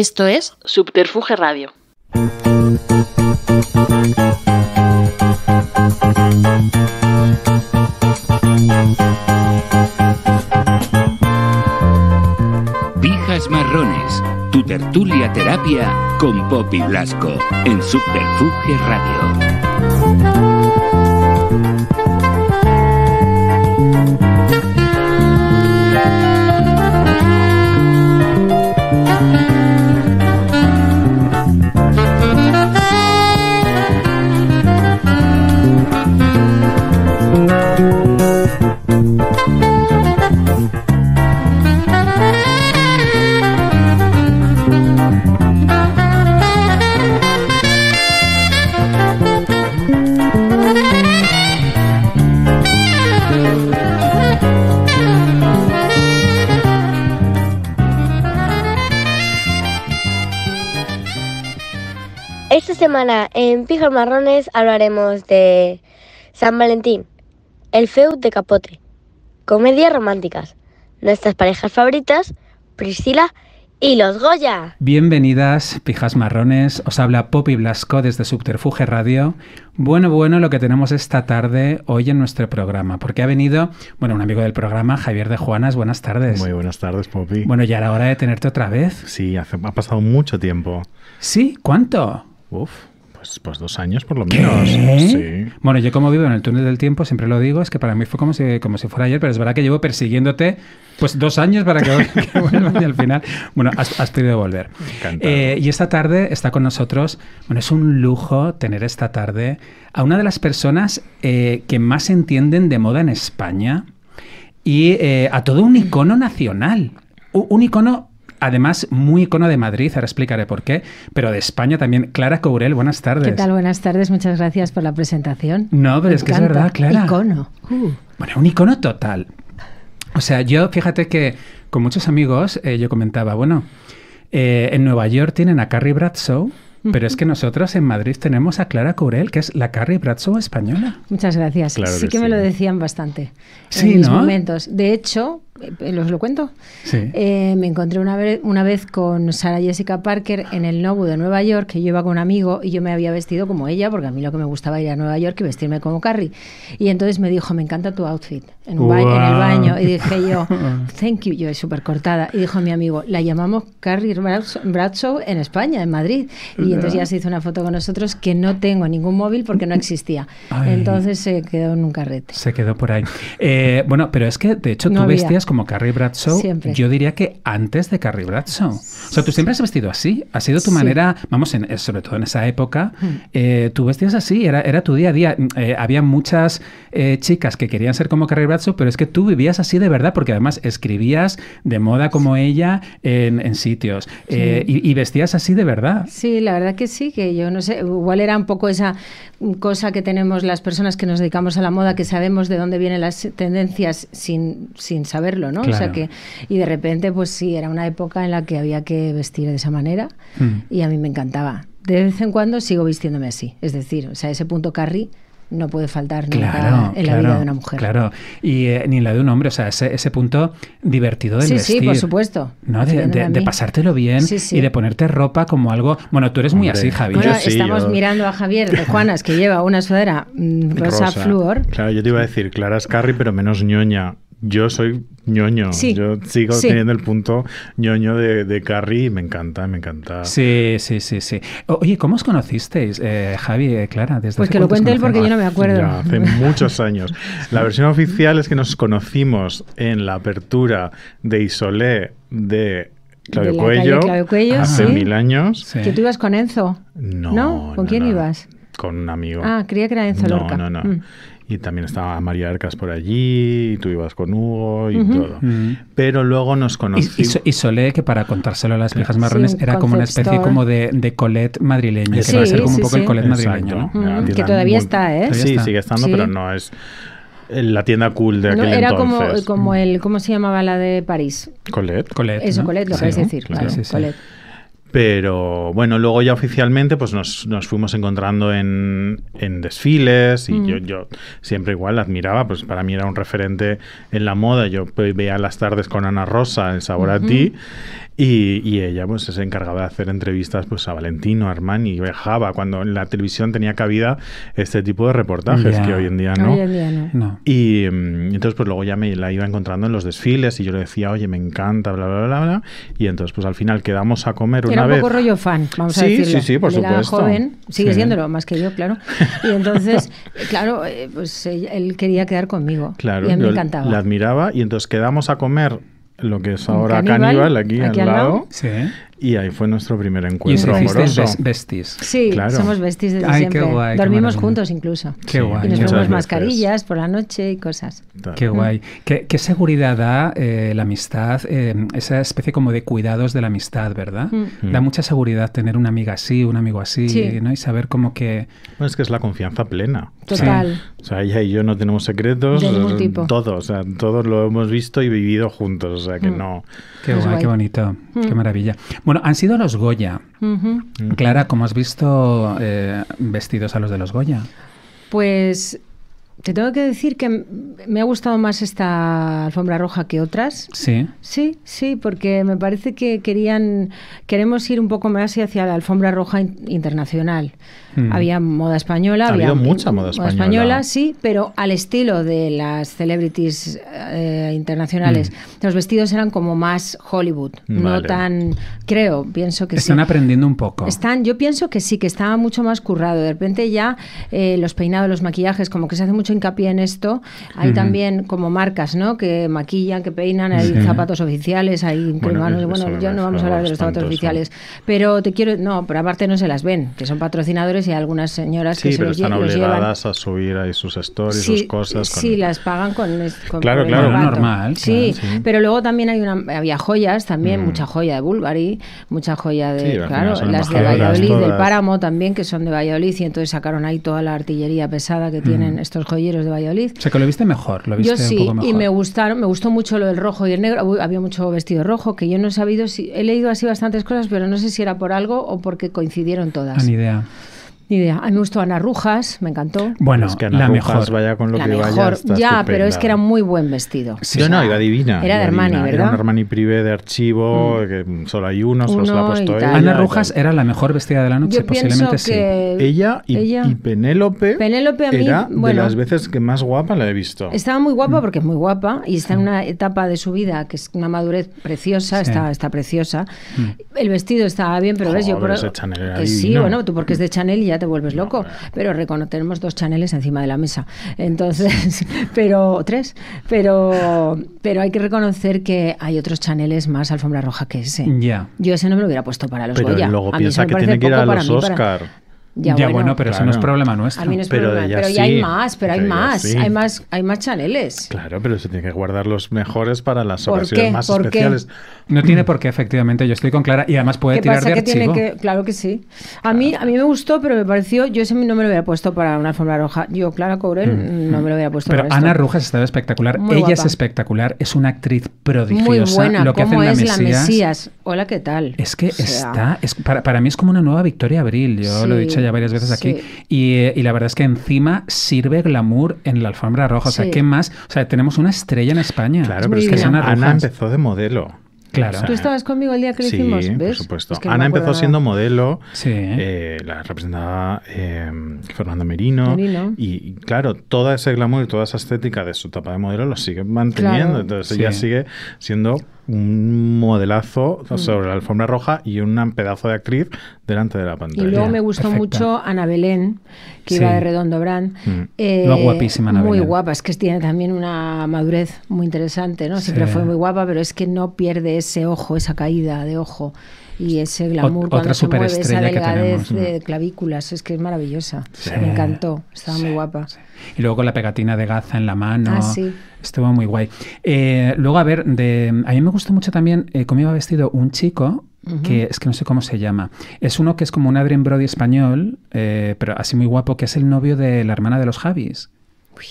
Esto es Subterfuge Radio. Pijas Marrones, tu tertulia terapia con Poppy Blasco en Subterfuge Radio. en Pijas Marrones hablaremos de San Valentín, el feud de capote, comedias románticas, nuestras parejas favoritas, Priscila y los Goya. Bienvenidas, pijas marrones. Os habla Poppy Blasco desde Subterfuge Radio. Bueno, bueno, lo que tenemos esta tarde hoy en nuestro programa, porque ha venido, bueno, un amigo del programa, Javier de Juanas. Buenas tardes. Muy buenas tardes, Poppy. Bueno, ya era hora de tenerte otra vez. Sí, ha pasado mucho tiempo. Sí, ¿cuánto? Uf. Pues, pues, dos años por lo menos. Bueno, yo como vivo en el túnel del tiempo, siempre lo digo, es que para mí fue como si, como si fuera ayer, pero es verdad que llevo persiguiéndote pues dos años para que, y al final, bueno, has, podido volver. Eh, y esta tarde está con nosotros, bueno, es un lujo tener esta tarde a una de las personas eh, que más entienden de moda en España y eh, a todo un icono nacional. un icono además muy icono de Madrid, ahora explicaré por qué, pero de España también. Clara Courel, buenas tardes. ¿Qué tal? Buenas tardes, muchas gracias por la presentación. No, pero es que es verdad, Clara. Icono. Uh. Bueno, un icono total. O sea, yo fíjate que con muchos amigos eh, yo comentaba, bueno, eh, en Nueva York tienen a Carrie Bradshaw, pero es que nosotros en Madrid tenemos a Clara Courel, que es la Carrie Bradshaw española. Muchas gracias. sí que, me lo decían bastante en mis momentos. De hecho, eh, ¿Los lo cuento? Sí. Eh, me encontré una vez, una vez con Sara Jessica Parker en el Nobu de Nueva York, que yo iba con un amigo y yo me había vestido como ella, porque a mí lo que me gustaba ir a Nueva York y vestirme como Carrie. Y entonces me dijo, me encanta tu outfit en, el baño. Y dije yo, thank you, yo súper cortada. Y dijo mi amigo, la llamamos Carrie Bradshaw en España, en Madrid. Y entonces ya se hizo una foto con nosotros que no tengo ningún móvil porque no existía. Entonces se quedó en un carrete. Se quedó por ahí. Eh, bueno, pero es que de hecho no tú vestías como Carrie Bradshaw, yo diría que antes de Carrie Bradshaw. O sea, tú siempre has vestido así. Ha sido tu manera, vamos, en, eh, sobre todo en esa época, eh, tú vestías así, era, tu día a día. Mm, eh, había muchas chicas que querían ser como Carrie Bradshaw, pero es que tú vivías así de verdad, porque además escribías de moda como ella en, sitios y, vestías así de verdad. Sí, la verdad que sí, que yo no sé, igual era un poco esa cosa que tenemos las personas que nos dedicamos a la moda, que sabemos de dónde vienen las tendencias sin, sin saber ¿no? O sea que, y de repente, pues sí, era una época en la que había que vestir de esa manera hmm. y a mí me encantaba. De vez en cuando sigo vistiéndome así, es decir, o sea, ese punto carry no puede faltar ni en la vida de una mujer. Claro, y eh, ni en la de un hombre, o sea, ese, ese punto divertido del sí, vestir. Sí, por supuesto. ¿no? De, pasártelo bien y de ponerte ropa como algo... Bueno, tú eres muy así, Javier. Bueno, estamos mirando a Javier de Juanas, que lleva una sudadera mm, rosa, flor Claro, yo te iba a decir Clara Scarry, pero menos ñoña yo soy ñoño. yo sigo teniendo el punto ñoño de, de Carrie y me encanta, me encanta. Sí, sí, sí, sí. Oye, ¿cómo os conocisteis, eh, Javi, eh, Clara? pues que lo cuente él porque yo no me acuerdo. hace muchos años. La versión oficial es que nos conocimos en la apertura de Isolé de Claudio, Cuello, hace mil años. Que tú ibas con Enzo. No. ¿Con quién ibas? Con un amigo. Ah, creía que era Enzo Lorca. No, no, no. Mm y también estaba María Arcas por allí, y tú ibas con Hugo y todo. Pero luego nos conocimos. Y, Solé, que para contárselo a las viejas marrones, era como una especie como de, de Colette madrileño, que va a ser como un poco el Colette madrileño, ¿no? Que todavía está, ¿eh? sí, sigue estando, pero no es eh, la tienda cool de aquel no, era como, el, ¿cómo se llamaba la de París? Colette. Eso, Colette, lo sí, queréis decir. Claro. Colette. Pero bueno, luego ya oficialmente pues nos, nos fuimos encontrando en, en desfiles y yo, mm. yo siempre igual admiraba, pues para mí era un referente en la moda, yo pues, veía las tardes con Ana Rosa, en sabor a ti, y, ella pues se encargaba de hacer entrevistas pues a Valentino, Armani, viajaba cuando en la televisión tenía cabida este tipo de reportajes que hoy en día no. no. Y mm, entonces pues luego ya me la iba encontrando en los desfiles y yo le decía, oye, me encanta, bla, bla, bla, bla. Y entonces pues al final quedamos a comer una vez. Era un poco rollo fan, vamos a decirlo. Sí, sí, por Era joven, sigue siendo siéndolo, más que yo, claro. Y entonces, claro, eh, pues él quería quedar conmigo. Claro. Y a mí me encantaba. La admiraba y entonces quedamos a comer lo que es ahora Caníbal, aquí, al lado. lado. Sí. Y ahí fue nuestro primer encuentro y amoroso. Besties. Sí, somos besties desde siempre. Guay, Dormimos juntos incluso. Qué guay. Y nos ponemos mascarillas por la noche y cosas. Qué guay. ¿Qué, seguridad da eh, la amistad, eh, esa especie como de cuidados de la amistad, ¿verdad? Mm. Mm. Da mucha seguridad tener una amiga así, un amigo así, ¿no? Y saber como que... Bueno, es que es la confianza plena. Total. O sea, ella y yo no tenemos secretos. De todos lo hemos visto y vivido juntos, o sea que mm. no... Qué guay, guay, qué bonito, qué maravilla. Bueno, han sido los Goya. Clara, ¿cómo has visto eh, vestidos a los de los Goya? Pues te tengo que decir que me ha gustado más esta alfombra roja que otras. Sí. Sí, sí, porque me parece que querían queremos ir un poco más hacia la alfombra roja internacional. Mm. Había moda española, ha había mucha moda española. española. sí, pero al estilo de las celebrities eh, internacionales. Mm. Los vestidos eran como más Hollywood, no tan creo, pienso que Están aprendiendo un poco. Están, yo pienso que sí, que estaba mucho más currado. De repente ya eh, los peinados, los maquillajes, como que se hace mucho hincapié en esto. Hay también como marcas, ¿no? Que maquillan, que peinan, hay zapatos oficiales, hay bueno, bueno ya no vamos a hablar de los zapatos oficiales, pero te quiero, no, pero aparte no se las ven, que son patrocinadores y hay algunas señoras que están obligadas a subir ahí sus stories, sus cosas. si, Sí, las pagan con, claro, claro, normal. Sí, pero luego también hay una, había joyas también, mm. mucha joya de Bulgari, mucha joya de, las de Valladolid, del Páramo también que son de Valladolid y entonces sacaron ahí toda la artillería pesada que mm. tienen estos joyas o sea, que lo viste mejor, lo viste yo sí, un poco mejor. y me gustaron, me gustó mucho lo del rojo y el negro. Había mucho vestido rojo que yo no he sabido si he leído así bastantes cosas, pero no sé si era por algo o porque coincidieron todas. Ah, ni idea. Ni idea. A mí me gustó Ana Rujas, me encantó. Bueno, es que Ana la Rujas mejor. vaya con lo que vaya. Está ya, pero es que era muy buen vestido. Sí, no, iba divina. Era de Armani, ¿verdad? Era un Armani privé de archivo, mm. que solo hay uno, solo se lo ha puesto ella. Ana Rujas era la mejor vestida de la noche, posiblemente sí. Ella y, ella y, Penélope. Penélope a mí, era bueno, de las veces que más guapa la he visto. Estaba muy guapa mm. porque es muy guapa y está en mm. una etapa de su vida que es una madurez preciosa, está, está preciosa. El vestido estaba bien, pero ves, yo creo. sí, bueno, tú porque es de Chanel ya te vuelves loco, pero tenemos dos chaneles encima de la mesa. Entonces, pero tres, pero, pero hay que reconocer que hay otros chaneles más alfombra roja que ese. Yo ese no me lo hubiera puesto para los pero Luego piensa que tiene que ir a los Oscar. Ya, bueno, pero eso no es problema nuestro. pero ya hay más, pero, hay, más, hay más, hay más chaneles. Claro, pero se tiene que guardar los mejores para las ocasiones más especiales. No tiene por qué, efectivamente, yo estoy con Clara y además puede tirar de que Tiene que, claro que sí. A mí a mí me gustó, pero me pareció yo ese no me lo hubiera puesto para una forma roja. Yo Clara Courel mm. no me lo hubiera puesto Pero Ana Rujas estaba espectacular, ella es espectacular, es una actriz prodigiosa, lo que ¿Cómo la Mesías? Hola, ¿qué tal? Es que está para, mí es como una nueva Victoria Abril, yo lo he dicho ya varias veces aquí. Eh, y, la verdad es que encima sirve glamour en la alfombra roja. O sea, ¿qué más? O sea, tenemos una estrella en España. Claro, pero es que Ana, empezó de modelo. Claro. Tú estabas conmigo el día que lo hicimos, ¿ves? por supuesto. Ana empezó siendo modelo, sí. Eh, la representaba eh, Fernando Merino, y claro, todo ese glamour y toda esa estética de su etapa de modelo lo sigue manteniendo, entonces ella sigue siendo un modelazo mm. sobre la alfombra roja y un pedazo de actriz delante de la pantalla. Y luego me gustó mucho Ana Belén, que iba de Redondo Brand. Mm. Eh, guapísima Muy guapa, es que tiene también una madurez muy interesante, ¿no? Siempre fue muy guapa, pero es que no pierde ese ojo, esa caída de ojo y ese glamour cuando se tenemos, de clavículas, es que es maravillosa. Me encantó, estaba muy guapa. Y luego con la pegatina de Gaza en la mano. Ah, Estuvo muy guay. Eh, luego, a ver, de, a mí me gustó mucho también eh, cómo vestido un chico, que es que no sé cómo se llama. Es uno que es como un Adrien Brody español, eh, pero así muy guapo, que es el novio de la hermana de los Javis. Uy.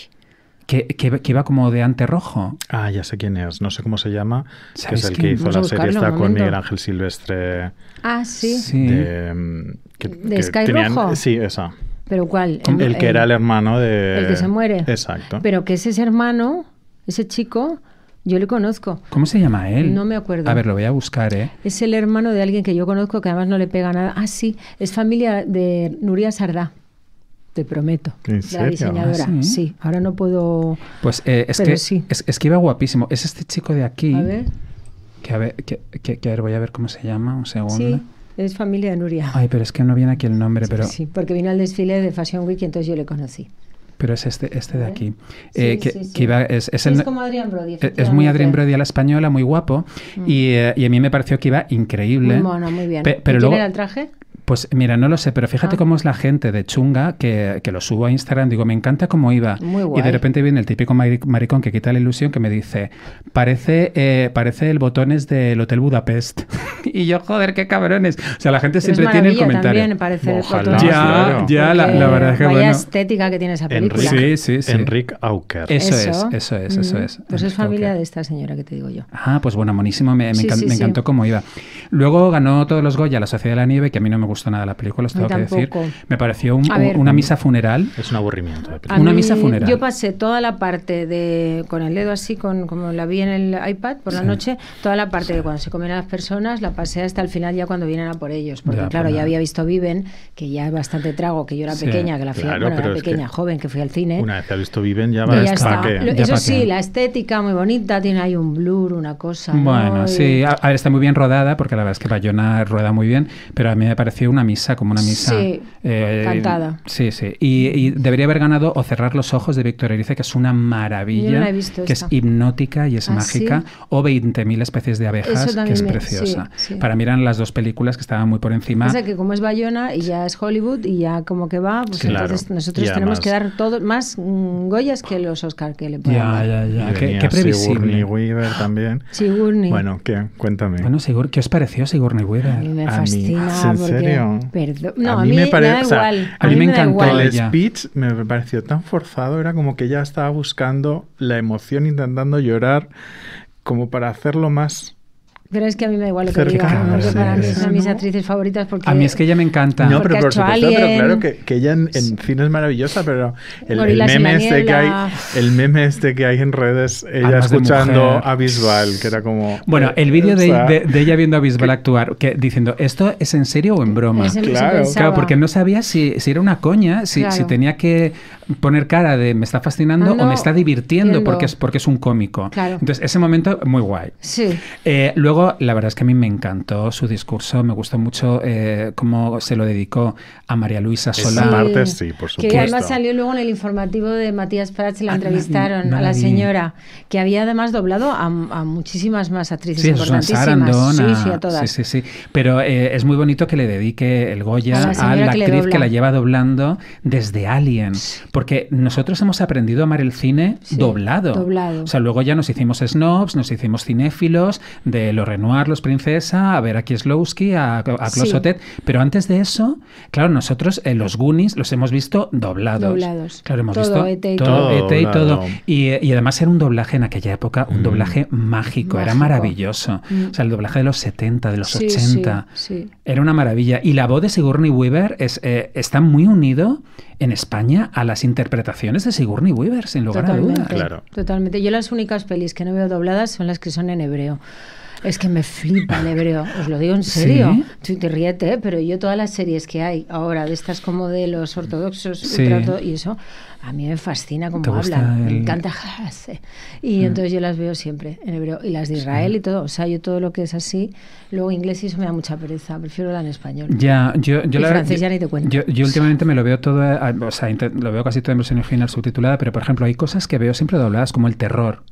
Que, que, iba como de ante rojo. Ah, ya sé quién es. No sé cómo se llama. Que es el que, hizo la serie esta con Miguel Ángel Silvestre. Ah, sí. sí. De, de Sky Rojo. Sí, esa. ¿Pero cuál? El, que era el hermano de... El que se muere. Exacto. Pero que es ese hermano, ese chico, yo le conozco. ¿Cómo se llama él? No me acuerdo. A ver, lo voy a buscar, ¿eh? Es el hermano de alguien que yo conozco que además no le pega nada. Ah, sí. Es familia de Nuria Sardá te prometo. La diseñadora, ah, sí? Ahora no puedo. Pues eh, es, que, es, iba guapísimo. Es este chico de aquí. A ver. Que a ver, voy a ver cómo se llama, un segundo. Sí. Es familia de Nuria. Ay, pero es que no viene aquí el nombre, sí, pero... Sí, porque vino al desfile de Fashion Week y entonces yo le conocí. Pero es este, este de aquí. es, como Adrián Brody. E, es muy Adrián Brody a la española, muy guapo. Mm. Eh, y, a mí me pareció que iba increíble. Muy mono, muy bien. pero era el traje? Pues mira, no lo sé, pero fíjate ah. cómo es la gente de chunga que, lo subo a Instagram. Digo, me encanta cómo iba. Muy Y de repente viene el típico maricón que quita la ilusión que me dice, parece, eh, parece el botones del Hotel Budapest. y yo, joder, qué cabrones. O sea, la gente siempre tiene el comentario. También, parece ya, ya, la, verdad es que vaya estética que tiene esa película. Enric, Auker. Eso, es, eso es, eso mm. es. Pues es familia de esta señora que te digo yo. Ah, pues bueno, buenísimo. Me, me encantó cómo iba. Luego ganó todos los Goya la Sociedad de la Nieve, que a mí no me gusta nada la película, os tengo que decir. Me pareció una misa funeral. Es un aburrimiento. una misa funeral. Yo pasé toda la parte de, con el dedo así, con, como la vi en el iPad por la noche, toda la parte de cuando se comen a las personas, la pasé hasta el final ya cuando vienen a por ellos. Porque claro, pues ya había visto Viven, que ya es bastante trago, que yo era pequeña, que la fui bueno, era pequeña, joven, que fui al cine. Una vez que ha visto Viven, ya, va ya está. Eso sí, la estética muy bonita, tiene ahí un blur, una cosa. Bueno, sí, a, ver, está muy bien rodada, porque la verdad es que Bayona rueda muy bien, pero a mí me pareció una misa, como una misa. encantada. Eh, sí, sí. Y, debería haber ganado O Cerrar los Ojos de Víctor Erice, que es una maravilla. que es hipnótica y es ¿Ah, mágica. O 20.000 especies de abejas, que es preciosa. Para mirar las dos películas que estaban muy por encima. O sea, que como es Bayona y ya es Hollywood y ya como que va, pues entonces nosotros tenemos que dar todo, más mm, Goyas que los Oscar que le ponen. Ya, ya, ya. Qué, previsible. Sigourney Weaver también. Sigourney. Bueno, ¿qué? Cuéntame. Bueno, Sigour ¿qué os pareció Sigourney Weaver? A mí me fascina. Perdón. a mí, me encantó. El speech me pareció tan forzado. Era como que ella estaba buscando la emoción, intentando llorar, como para hacerlo más pero es que a mí me da igual lo que diga, para una de mis actrices favoritas porque... A mí es que ella me encanta. No, pero por supuesto, claro que, ella en, fin cine es maravillosa, pero este el, meme este que hay, en redes, ella escuchando a Bisbal, que era como... Bueno, el vídeo de, ella viendo a Bisbal actuar, diciendo, ¿esto es en serio o en broma? Claro. claro, porque no sabía si, era una coña, si, tenía que poner cara de me está fascinando ah, o me está divirtiendo, porque es, porque es un cómico. Entonces, ese momento, muy guay. Sí. Eh, luego la verdad es que a mí me encantó su discurso, me gustó mucho eh, cómo se lo dedicó a María Luisa Solá. Que además salió luego en el informativo de Matías Prats, ah, la entrevistaron a la señora, que había además doblado a, muchísimas más actrices importantísimas. Pero eh, es muy bonito que le dedique el Goya a, la, actriz que la lleva doblando desde Alien, porque nosotros hemos aprendido a amar el cine doblado. doblado. O sea, luego ya nos hicimos snobs, nos hicimos cinéfilos de los Renoir, Los Princesa, a ver a Kieslowski, a, a Closotet. Pero antes de eso, claro, nosotros eh, los Goonies los hemos visto doblados. Doblados. Claro, hemos visto e y todo. E y, todo. Y, además era un doblaje en aquella época, un mm. doblaje mágico, era maravilloso. Mm. O sea, el doblaje de los 70, de los 80. era una maravilla. Y la voz de Sigourney Weaver es, eh, está muy unido en España a las interpretaciones de Sigourney Weaver, sin lugar a dudas. Claro. Totalmente. Yo las únicas pelis que no veo dobladas son las que son en hebreo. Es que me flipa el hebreo, os lo digo en serio. te ríete, ¿eh? pero yo todas las series que hay ahora, de estas como de los ortodoxos y eso, a mí me fascina cómo hablan. Me encanta. ¿eh? Y ah. entonces yo las veo siempre en hebreo. Y las de Israel y todo. O sea, yo todo lo que es así. Luego inglés y eso me da mucha pereza. Prefiero la en español. Ya, yo, yo francés ya ni te cuento. Yo, últimamente me lo veo todo. Eh, o sea, lo veo casi todo en versión original subtitulada. Pero por ejemplo, hay cosas que veo siempre dobladas, como el terror.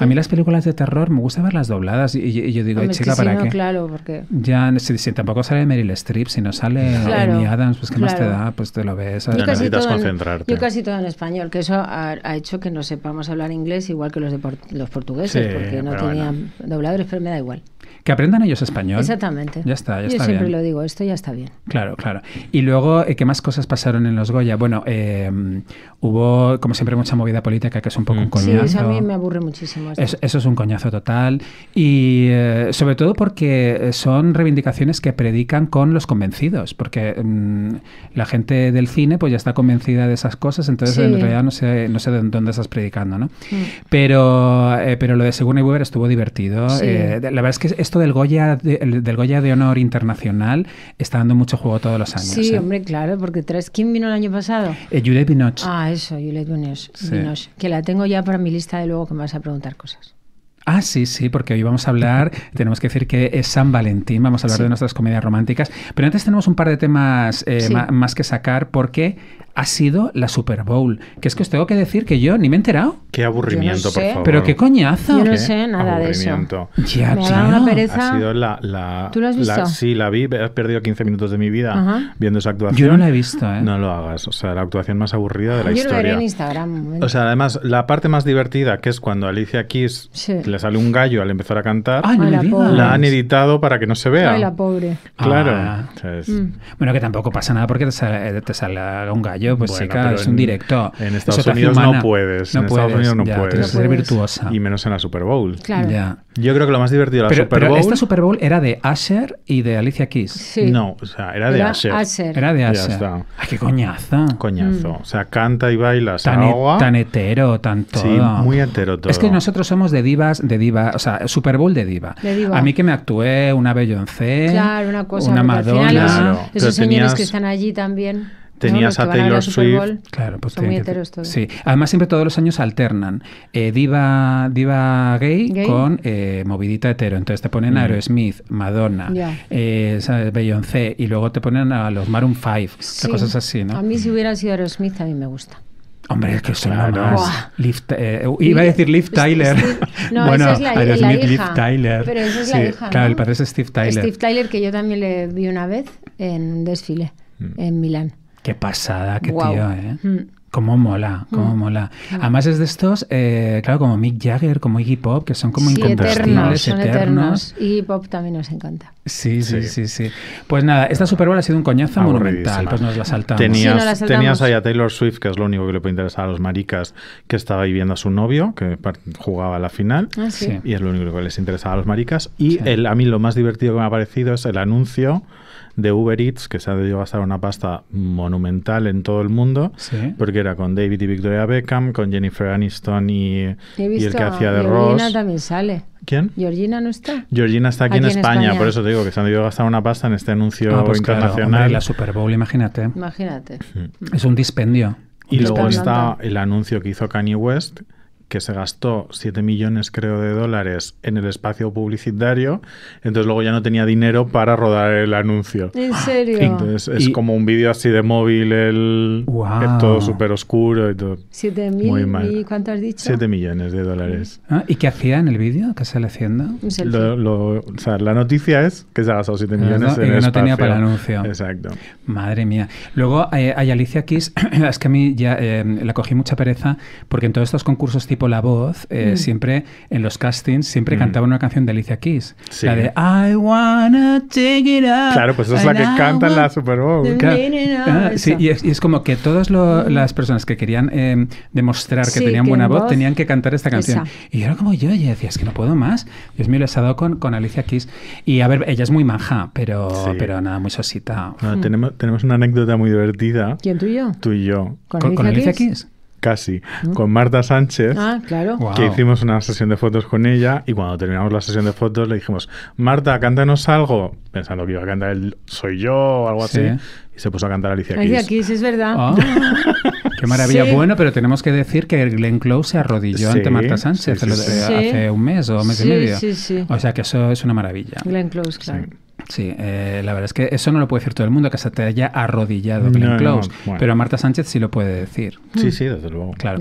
A mí las películas de terror me gusta verlas dobladas y, yo digo, chica, ¿para qué? Claro, porque... Ya, si, tampoco sale Meryl Streep, si no sale claro, Adams, pues ¿qué más te da? Pues te lo ves. Yo casi, todo concentrarte. En, yo casi todo en español, que eso ha, hecho que no sepamos hablar inglés igual que los, los portugueses, porque no tenían dobladores, pero me da igual. Que aprendan ellos español. Exactamente. Ya está, Yo siempre lo digo, esto ya está bien. Claro, claro. Y luego, eh, ¿qué más cosas pasaron en los Goya? Bueno, eh, hubo, como siempre, mucha movida política, que es un poco un coñazo. Mm. Sí, eso a mí me aburre muchísimo. Eso, es un coñazo total. Y eh, sobre todo porque son reivindicaciones que predican con los convencidos, porque mm, la gente del cine pues ya está convencida de esas cosas, entonces en realidad no sé, no sé de dónde estás predicando, ¿no? Mm. Pero, pero lo de Según y Weber estuvo divertido. la verdad es que esto del Goya de, del Goya de Honor Internacional está dando mucho juego todos los años. Sí, ¿eh? hombre, claro, porque tras ¿quién vino el año pasado? Eh, Juliette Ah, eso, Juliette Binoche, que la tengo ya para mi lista de luego que me vas a preguntar cosas. Ah, sí, sí, porque hoy vamos a hablar, tenemos que decir que es San Valentín, vamos a hablar de nuestras comedias románticas, pero antes tenemos un par de temas eh, más que sacar porque ha sido la Super Bowl. Que es que os tengo que decir que yo ni me he enterado. Qué aburrimiento, por favor. Pero qué coñazo. Yo no sé nada de eso. Ya, me ya. pereza. Ha sido la, ¿Tú lo has visto? sí, la vi. Has perdido 15 minutos de mi vida viendo esa actuación. Yo no la he visto, ¿eh? No lo hagas. O sea, la actuación más aburrida de la historia. Ah, yo lo veré en Instagram. O sea, además, la parte más divertida, que es cuando Alicia Keys le sale un gallo al empezar a cantar, ah, Ay, no la, la han editado para que no se vea. Ay, la pobre. Claro. Ah. Mm. Bueno, que tampoco pasa nada porque te sale un gallo pues bueno, es un director. En Estados Unidos no puedes. en Estados Unidos no puedes. virtuosa. Y menos en la Super Bowl. Claro. Yo creo que lo más divertido de la Super Bowl. Pero esta Super Bowl era de Asher y de Alicia Keys. Sí. No, o sea, era de Asher. Era de Asher. Ay, qué coñazo. Coñazo. Mm. O sea, canta y baila, e- tan, hetero, tan todo. Sí, muy hetero todo. Es que nosotros somos de divas, de diva, o sea, Super Bowl de diva. A mí que me actué una Beyoncé, claro, una, cosa, una Madonna. claro. Esos señores que están allí también. Tenías a Taylor Swift. claro, pues son muy Sí. Además, siempre todos los años alternan eh, diva, diva gay, con eh, movidita hetero. Entonces te ponen a mm. Aerosmith, Madonna, eh, Beyoncé y luego te ponen a los Maroon 5, cosas así, ¿no? A mí, si hubiera sido Aerosmith, a mí me gusta. Hombre, es que son más. Eh, iba a decir Liv Tyler. no, bueno, Aerosmith, Liv Tyler. Pero esa es la hija. Claro, el padre es Steve Tyler. Steve Tyler, que yo también le vi una vez en un desfile mm. en Milán. Qué pasada, qué tío, ¿eh? Hmm. Cómo mola, cómo hmm. mola. Hmm. Además es de estos, eh, claro, como Mick Jagger, como Iggy Pop, que son como incontestables, eternos, Iggy Pop también nos encanta. Sí, sí, sí, sí. Pues nada, esta Super Bowl ha sido un coñazo monumental, pues nos la saltamos. Tenías, tenías ahí a Taylor Swift, que es lo único que le puede interesar a los maricas, que estaba viviendo a su novio, que jugaba la final, ah, y es lo único que les interesaba a los maricas. Y el, a mí lo más divertido que me ha parecido es el anuncio de Uber Eats, que se ha debido gastar una pasta monumental en todo el mundo, porque era con David y Victoria Beckham, con Jennifer Aniston y, el que hacía de Ross. también sale. ¿Quién? Georgina no está. Georgina está aquí, en, España, por eso te digo que se han debido gastar una pasta en este anuncio ah, pues internacional. la Super Bowl, imagínate. Imagínate. Mm. Es un dispendio. Y luego está el anuncio que hizo Kanye West, que se gastó 7 millones, creo, de dólares en el espacio publicitario, entonces luego ya no tenía dinero para rodar el anuncio. ¿En serio? Entonces es como un vídeo así de móvil, el, wow. todo súper oscuro y todo. ¿Y cuánto has dicho? 7 millones de dólares. Ah, ¿Y qué hacía en el vídeo? ¿Qué sale haciendo? la noticia es que se ha gastado 7 ah, millones en y no tenía para el anuncio. Exacto. Madre mía. Luego eh, hay Alicia Kiss, es que a mí ya eh, la cogí mucha pereza porque en todos estos concursos tipo la voz, eh, mm. siempre en los castings, siempre mm. cantaban cantaba una canción de Alicia Keys. La de I wanna take it Claro, pues es la que cantan canta la Super ah, sí, y, es, como que todas mm. las personas que querían em, demostrar que tenían buena voz, tenían que cantar esta canción. Y era como yo, y decía, es que no puedo más. Dios mío, les ha dado con, con Alicia Keys. Y a ver, ella es muy manja, pero, pero nada, muy sosita. Ah, tenemos, tenemos una anécdota muy divertida. ¿Quién tú y yo? Tú y yo. ¿Con, Alicia, Keys? casi, ¿Mm? con Marta Sánchez, ah, claro. que hicimos una sesión de fotos con ella y cuando terminamos la sesión de fotos le dijimos, Marta, cántanos algo, pensando que iba a cantar el Soy yo o algo así, y se puso a cantar Alicia, Alicia Keys. es verdad. Ah, qué maravilla. Bueno, pero tenemos que decir que Glenn Close se arrodilló ante Marta Sánchez hace un mes o mes y medio. O sea que eso es una maravilla. Glenn Close, claro. Sí, eh, la verdad es que eso no lo puede decir todo el mundo, que se te haya arrodillado pero Close, Marta Sánchez sí lo puede decir. Sí, sí, desde luego. Claro.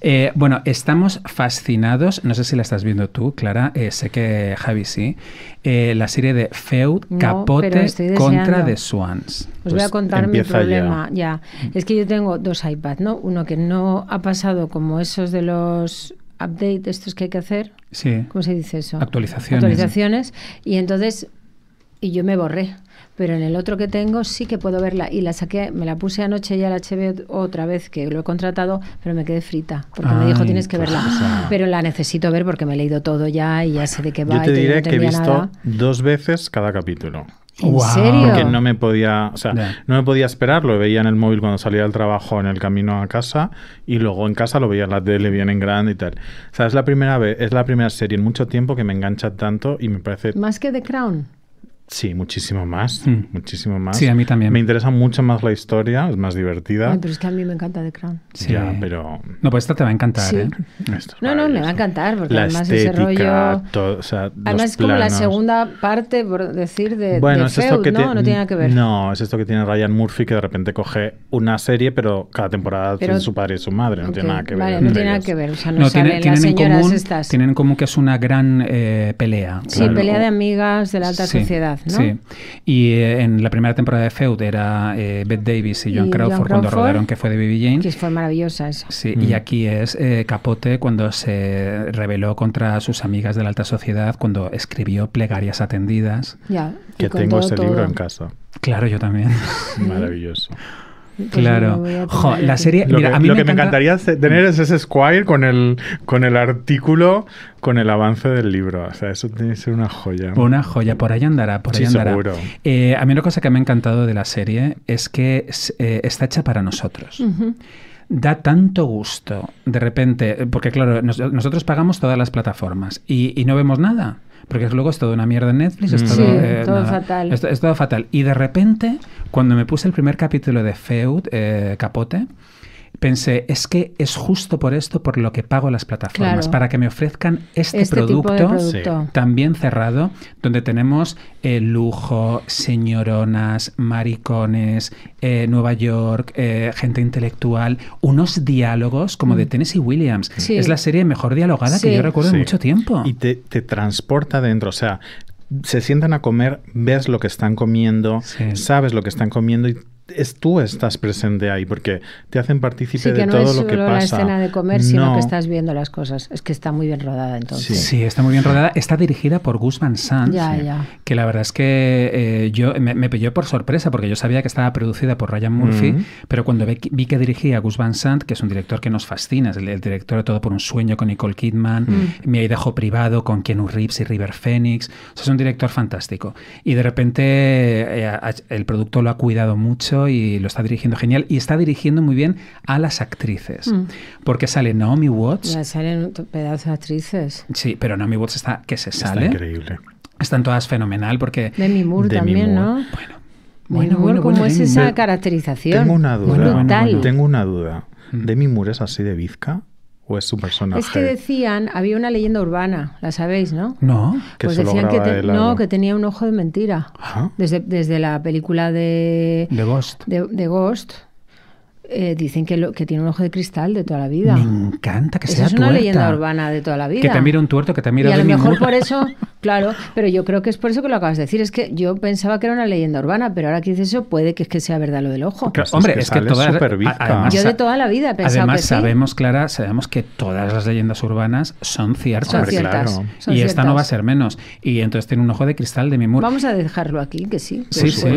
Eh, bueno, estamos fascinados, no sé si la estás viendo tú, Clara, eh, sé que Javi sí, la serie de Feud Capote contra The Swans. Os voy a pues contar mi problema, ya. Mm. Es que yo tengo dos iPads, ¿no? Uno que no ha pasado como esos de los update estos que hay que hacer. Sí. ¿Cómo se dice eso? Actualizaciones. Actualizaciones. Y entonces y yo me borré. Pero en el otro que tengo sí que puedo verla. Y la saqué, me la puse anoche ya la HB otra vez que lo he contratado, pero me quedé frita. Porque me dijo tienes que pues verla. Pero la necesito ver porque me he leído todo ya y ya sé de qué va. Yo te diré que he visto dos veces cada capítulo. ¿En serio? Porque no me podía, no me podía esperar, lo veía en el móvil cuando salía del trabajo en el camino a casa y luego en casa lo veía en la tele bien en grande y tal. O la primera vez, es la primera serie en mucho tiempo que me engancha tanto y me parece Más que The Crown. Sí, muchísimo más, mm. muchísimo más. Sí, a mí también. Me interesa mucho más la historia, es más divertida. Ay, pero es que a mí me encanta The Crown. Sí. Ya, pero... No, pues esta te va a encantar, ¿eh? no, no, me va a encantar, porque la además estética, ese rollo... además es como la segunda parte, por decir, de, bueno, es Feud, esto que ¿no? ¿no? tiene nada que ver. No, es esto que tiene Ryan Murphy, que de repente coge una serie, pero cada temporada tiene su padre y su madre, no tiene nada que ver. Vale, no tiene nada que ver, o sea, no, no saben las señoras común, estas. Tienen como que es una gran eh, pelea. Sí, pelea de amigas de la alta sociedad. Sí. Y eh, en la primera temporada de Feud era eh, Beth Davis y Joan Crawford, cuando rodaron, que fue de B.B. Jane Que fue maravillosa eso. Sí, y mm. aquí es eh, Capote cuando se rebeló contra sus amigas de la alta sociedad, cuando escribió Plegarias Atendidas. Ya. Que tengo ese libro en casa. Claro, yo también. Maravilloso. Pues claro. la serie. Lo, que, me encantaría tener es ese Squire con el, con el artículo, con el avance del libro. O sea, eso tiene que ser una joya. Una joya, por ahí andará, por ahí eh, a mí una cosa que me ha encantado de la serie es que eh, está hecha para nosotros. da tanto gusto de repente, porque claro, nosotros pagamos todas las plataformas y, no vemos nada. Porque luego es toda una mierda en Netflix, es mm. todo, sí, eh, fatal. Es, todo fatal. Y de repente, cuando me puse el primer capítulo de Feud, eh, Capote, pensé, es que es justo por esto por lo que pago las plataformas, para que me ofrezcan este, este producto, también cerrado, donde tenemos el eh, lujo, señoronas, maricones, eh, Nueva York, eh, gente intelectual, unos diálogos como de mm. Tennessee Williams. Es la serie mejor dialogada que yo recuerdo en mucho tiempo. Y te, transporta dentro, o sea, se sientan a comer, ves lo que están comiendo, sabes lo que están comiendo y es, tú estás presente ahí, porque te hacen partícipe de todo lo que pasa. No es la escena de comer, sino que estás viendo las cosas. Es que está muy bien rodada entonces. Sí, está muy bien rodada. Está dirigida por Gus Van Sant, ya, ya. que la verdad es que eh, yo me, pilló por sorpresa, porque yo sabía que estaba producida por Ryan Murphy, mm. pero cuando vi, que dirigía Gus Van Sant, que es un director que nos fascina, es el, director de Todo por un sueño con Nicole Kidman, me mm. Mi privado con Keanu Reeves y River Phoenix, o sea, es un director fantástico. Y de repente eh, el producto lo ha cuidado mucho y lo está dirigiendo genial. Y está dirigiendo muy bien a las actrices. Mm. Porque sale Naomi Watts. salen pedazos de actrices. Sí, pero Naomi Watts está que se sale. Está increíble. Están todas fenomenal porque... Demi Moore también, ¿no? Bueno. Bueno, es esa caracterización? Tengo una duda. Tengo una duda. Mm. ¿Demi Moore es así de bizca? ¿O es su persona. Es que decían, había una leyenda urbana, la sabéis, ¿no? No, que pues decían que, no, que tenía un ojo de mentira. Desde, desde la película de. Ghost. De, Ghost. Eh, dicen que, que tiene un ojo de cristal de toda la vida. Me encanta que sea. sea Es una leyenda urbana de toda la vida. Que te mire un tuerto, que te mire Y a lo mejor por eso, Claro, pero yo creo que es por eso que lo acabas de decir. Es que yo pensaba que era una leyenda urbana, pero ahora que dices eso, puede que, es que sea verdad lo del ojo. hombre, es que, es yo de toda la vida pensaba Además, sabemos, Clara, sabemos que todas las leyendas urbanas son ciertas. Son claro. y esta no va a ser menos. Y entonces tiene un ojo de cristal de mi muro. Vamos a dejarlo aquí, que sí. sí, sí.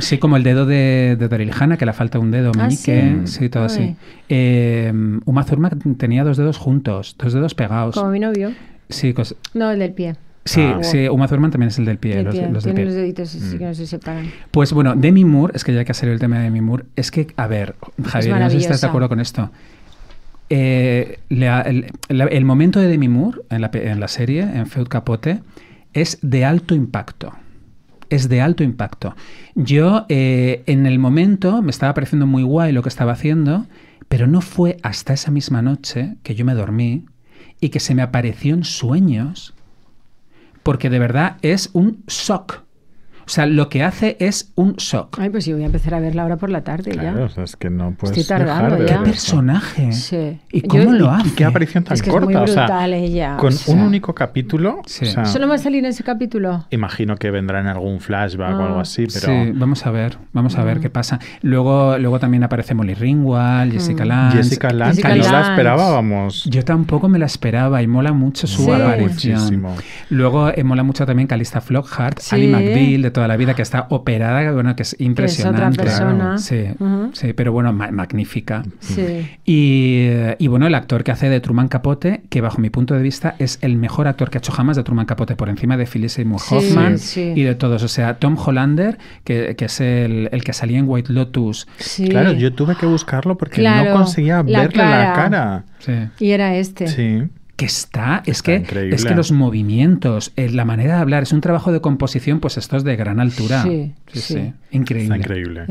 Sí, como el dedo de, de Doriljana, que le falta un dedo, ah, sí. todo así. Eh, Uma Thurman tenía dos dedos juntos, dos dedos pegados. Como mi novio. Sí, No, el del pie. Sí, ah. sí, Uma Thurman también es el del pie, los, Los deditos sí que mm. no se separan. Pues bueno, Demi Moore, es que ya que ha salido el tema de Demi Moore, es que, a ver, Javier, no sé si estás de acuerdo con esto. Eh, el, momento de Demi Moore en la, en la serie, en Feud Capote, es de alto impacto es de alto impacto. Yo eh, en el momento me estaba pareciendo muy guay lo que estaba haciendo, pero no fue hasta esa misma noche que yo me dormí y que se me apareció en sueños porque de verdad es un shock o sea, lo que hace es un shock. Ay, pues yo voy a empezar a verla ahora por la tarde claro, ya. O sea, es que no puedes Estoy tardando ¿Qué personaje? Sí. ¿Y cómo lo hace? ¿Qué aparición tan es que corta? Es muy brutal, o sea, Con un único capítulo. Sí. ¿Solo va a salir en ese capítulo? Imagino que vendrá en algún flashback o algo ah. así, pero... Sí, vamos a ver. Vamos a ver ah. qué pasa. Luego, luego también aparece Molly Ringwald, mm. Jessica Lange... Jessica Lange, no la esperábamos. Yo tampoco me la esperaba y mola mucho su sí. aparición. Muchísimo. Luego eh, mola mucho también Calista Flockhart, Ali McBeal, de toda la vida, que está operada, bueno, que es impresionante. Sí, pero bueno, magnífica. Sí. Y, bueno, el actor que hace de Truman Capote, que bajo mi punto de vista es el mejor actor que ha hecho jamás de Truman Capote, por encima de Phyllis Seymour Hoffman y de todos. O sea, Tom Hollander, que, es el, que salía en White Lotus. Claro, yo tuve que buscarlo porque no conseguía verle la cara. Y era este. Sí que está, es, que, es que los movimientos, eh, la manera de hablar, es un trabajo de composición, pues esto es de gran altura. Sí, Increíble.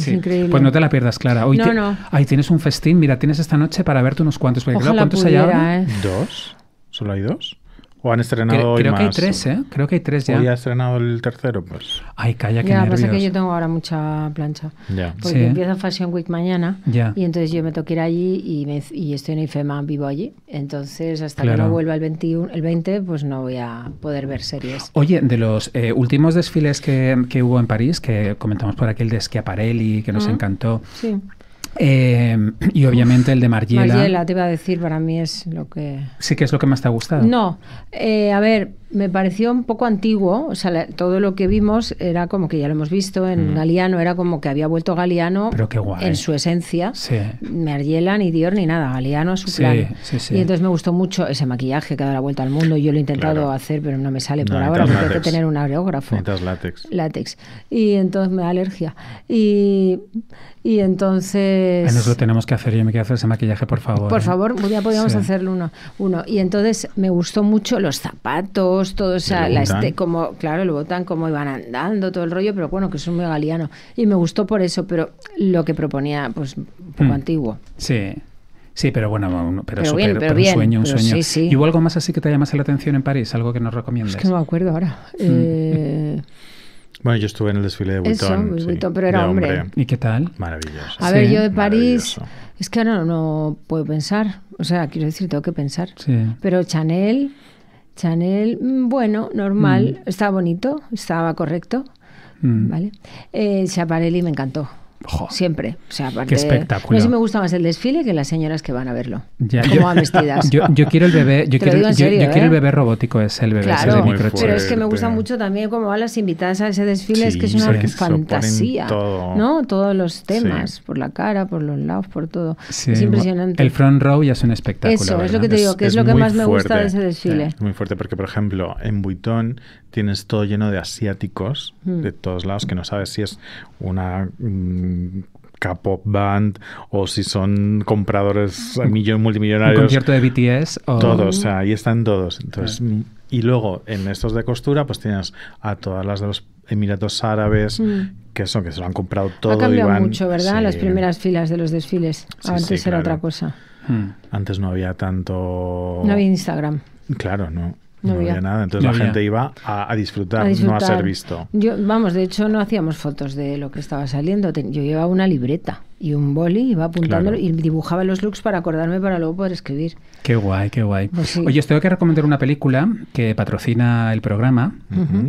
Pues no te la pierdas, Clara. Hoy no, Ahí tienes un festín, mira, tienes esta noche para verte unos cuantos. ¿cuántos hay ahora? ¿eh? Dos. ¿Solo hay dos? ¿O han estrenado creo, creo que hay tres, ¿eh? Creo que hay tres ya. Hoy ha estrenado el tercero, pues. Ay, calla, que Ya, pasa que yo tengo ahora mucha plancha. Ya. Porque empieza Fashion Week mañana. Ya. Y entonces yo me toqué ir allí y, me, y estoy en IFEMA, vivo allí. Entonces, hasta que no vuelva el, 21, el 20, pues no voy a poder ver series. Oye, de los eh, últimos desfiles que, que, hubo en París, que comentamos por aquel de Schiaparelli, que nos encantó. Sí. Eh, y obviamente el de Margiela. Margiela, te iba a decir, para mí es lo que... Sí que es lo que más te ha gustado. No, eh, a ver, me pareció un poco antiguo, o sea, todo lo que vimos era como que ya lo hemos visto en mm. Galiano, era como que había vuelto Galiano Pero guay. en su esencia. Sí. Mergiela, ni Dior, ni nada, Galiano es su plan. y entonces me gustó mucho ese maquillaje que da la vuelta al mundo. Yo lo he intentado hacer, pero no me sale por ahora, porque tengo que tener un aerógrafo, látex. Látex. Y entonces me da alergia. Y, y entonces... Ay, nos lo tenemos que hacer, yo me quiero hacer ese maquillaje, por favor. Por ¿eh? favor, ya podríamos hacerlo uno, uno. Y entonces me gustó mucho los zapatos, todo todos este, como, claro, lo votan como iban andando, todo el rollo, pero bueno, que es un megaliano. Y me gustó por eso, pero lo que proponía, pues, un poco mm. antiguo. Sí. Sí, pero bueno, pero, pero, un sueño, un sueño. ¿Y hubo algo más así que te llamase la atención en París? ¿Algo que nos recomiendas? Es que no me acuerdo ahora. Mm. Eh, bueno, yo estuve en el desfile de Vuitton. pero era hombre. ¿Y qué tal? Maravilloso. A ver, yo de París, es que ahora no puedo pensar. O sea, quiero decir, tengo que pensar. Pero Chanel, Chanel, mm, bueno, normal, mm. estaba bonito, estaba correcto. Mm. ¿vale? Eh, me encantó. Siempre. O sea, aparte, Qué espectáculo. No sé si me gusta más el desfile que las señoras que van a verlo. como vestidas. Yo, quiero el bebé, yo, quiero, el ¿eh? bebé robótico, es el bebé Pero es que me gusta mucho también cómo van las invitadas a ese desfile, es que es una fantasía. ¿No? Todos los temas, por la cara, por los lados, por todo. es impresionante. El front row ya es un espectáculo. Eso, es lo que te digo, que es, lo que más me gusta de ese desfile. muy fuerte, porque por ejemplo, en Buitón tienes todo lleno de asiáticos mm. de todos lados que no sabes si es una mm, K-pop band o si son compradores millón, multimillonarios. Un concierto de BTS. Todos, ahí están todos. Entonces, Y luego en estos de costura, pues tienes a todas las de los Emiratos Árabes, mm. que son que se lo han comprado todo. Ha cambiado mucho, ¿verdad? Las primeras filas de los desfiles. Antes era otra cosa. Antes no había tanto. No había Instagram. Claro, no. No, había. nada, entonces la gente iba a, disfrutar, no a ser visto. vamos, de hecho no hacíamos fotos de lo que estaba saliendo, yo llevaba una libreta y un boli, iba apuntando y dibujaba los looks para acordarme para luego poder escribir. Qué guay, qué guay. Pues Oye, os tengo que recomendar una película que patrocina el programa,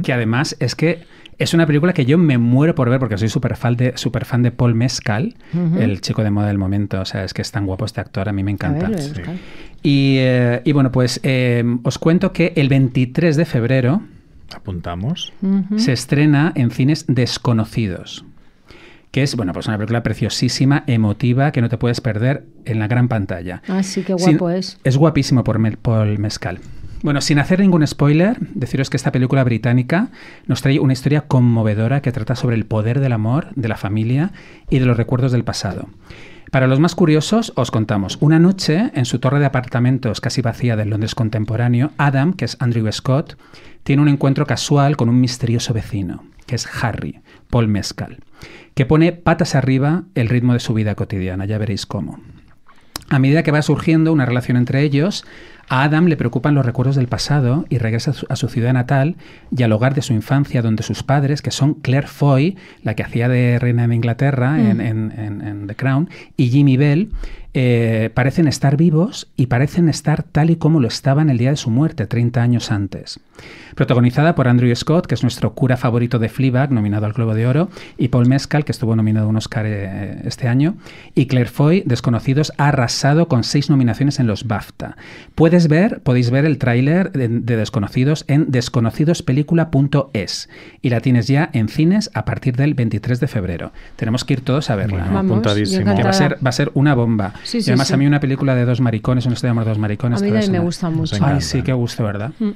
que además es que es una película que yo me muero por ver porque soy súper fan, de, super fan de Paul Mescal, el chico de moda del momento. O sea, es que es tan guapo este actor, a mí me encanta. Eh, y, bueno, pues eh, os cuento que el 23 de febrero. Apuntamos. Se estrena en cines desconocidos que es bueno, pues una película preciosísima, emotiva, que no te puedes perder en la gran pantalla. Ah, sí, qué guapo es. Es guapísimo por Paul Mezcal. Bueno, sin hacer ningún spoiler, deciros que esta película británica nos trae una historia conmovedora que trata sobre el poder del amor, de la familia y de los recuerdos del pasado. Para los más curiosos, os contamos. Una noche, en su torre de apartamentos casi vacía del Londres contemporáneo, Adam, que es Andrew Scott, tiene un encuentro casual con un misterioso vecino, que es Harry, Paul Mescal, que pone patas arriba el ritmo de su vida cotidiana, ya veréis cómo. A medida que va surgiendo una relación entre ellos, a Adam le preocupan los recuerdos del pasado y regresa a su ciudad natal y al hogar de su infancia, donde sus padres, que son Claire Foy, la que hacía de reina de Inglaterra en, mm. The Crown, y Jimmy Bell, eh, parecen estar vivos y parecen estar tal y como lo estaban el día de su muerte, 30 años antes. Protagonizada por Andrew Scott, que es nuestro cura favorito de Fleabag, nominado al Globo de Oro, y Paul Mescal, que estuvo nominado a un Oscar eh, este año, y Claire Foy, Desconocidos, ha arrasado con seis nominaciones en los BAFTA. Puedes ver, podéis ver el tráiler de, Desconocidos en desconocidospelícula.es y la tienes ya en cines a partir del 23 de febrero. Tenemos que ir todos a verla. ¿eh? Que va a ser, va a ser una bomba. además a mí una película de dos maricones, un estudio de dos maricones. A mí me gusta mucho. Ay, sí, qué gusto, ¿verdad? Mm.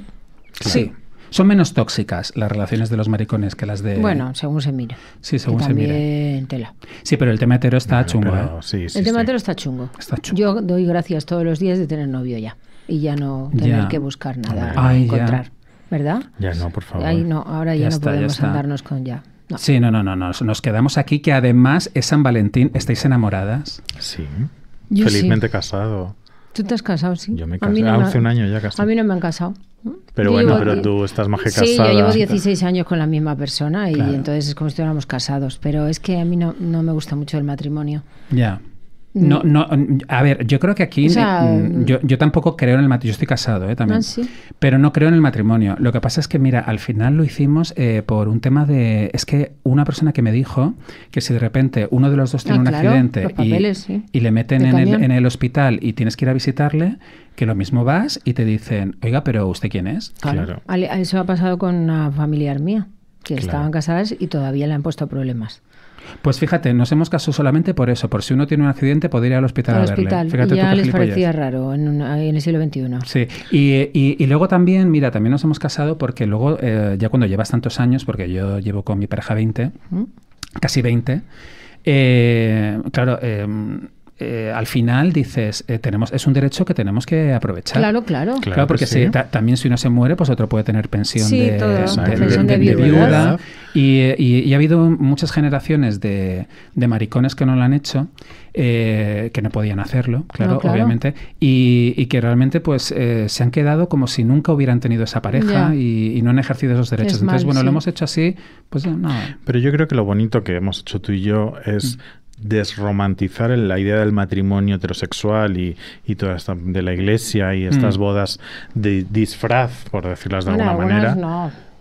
Sí. Son menos tóxicas las relaciones de los maricones que las de. Bueno, según se mira. Sí, según se mira. Tela. Sí, pero el tema hetero está chungo. ¿eh? el tema hetero está chungo. Yo doy gracias todos los días de tener novio ya y ya no tener que buscar nada, Ay, encontrar. ¿Verdad? Ya no, por favor. Ahí no, ahora ya, no podemos andarnos con ya. Sí, no, no, no, nos, quedamos aquí que además es San Valentín, ¿estáis enamoradas? Sí. Felizmente casado. ¿Tú te has casado, sí? Yo me casé hace un año ya casado. A mí no me han casado. Pero bueno, pero tú estás más que casada. Sí, yo llevo 16 años con la misma persona y entonces es como si estuviéramos casados. Pero es que a mí no, me gusta mucho el matrimonio. Ya. No, mm. no, mm, a ver, yo creo que aquí mm. yo, tampoco creo en el matrimonio, yo estoy casado eh, también, ah, pero no creo en el matrimonio. Lo que pasa es que, mira, al final lo hicimos eh, por un tema de, es que una persona que me dijo que si de repente uno de los dos tiene ah, un accidente y, y, le meten en el, en el hospital y tienes que ir a visitarle, que lo mismo vas y te dicen, oiga, pero ¿usted quién es? Claro. claro. Eso ha pasado con una familiar mía que estaban casadas y todavía le han puesto problemas. Pues fíjate, nos hemos casado solamente por eso, por si uno tiene un accidente podría ir al hospital a verle. Hospital. Fíjate ya les parecía raro en, el siglo XXI. Sí, y, luego también, mira, también nos hemos casado porque luego, eh, ya cuando llevas tantos años, porque yo llevo con mi pareja 20, ¿Mm? casi 20, eh, claro, em, eh, al final dices, eh, tenemos, es un derecho que tenemos que aprovechar. Claro, claro. Claro, porque si, también si uno se muere, pues otro puede tener pensión, de, viuda. Y, ha habido muchas generaciones de, maricones que no lo han hecho, eh, que no podían hacerlo, claro, obviamente, y, y, que realmente pues se han quedado como si nunca hubieran tenido esa pareja y, no han ejercido esos derechos. Entonces, bueno, lo hemos hecho así, pues No. Pero yo creo que lo bonito que hemos hecho tú y yo es... Mm desromantizar la idea del matrimonio heterosexual y, y toda esta de la iglesia y estas mm. bodas de disfraz, por decirlas de alguna manera.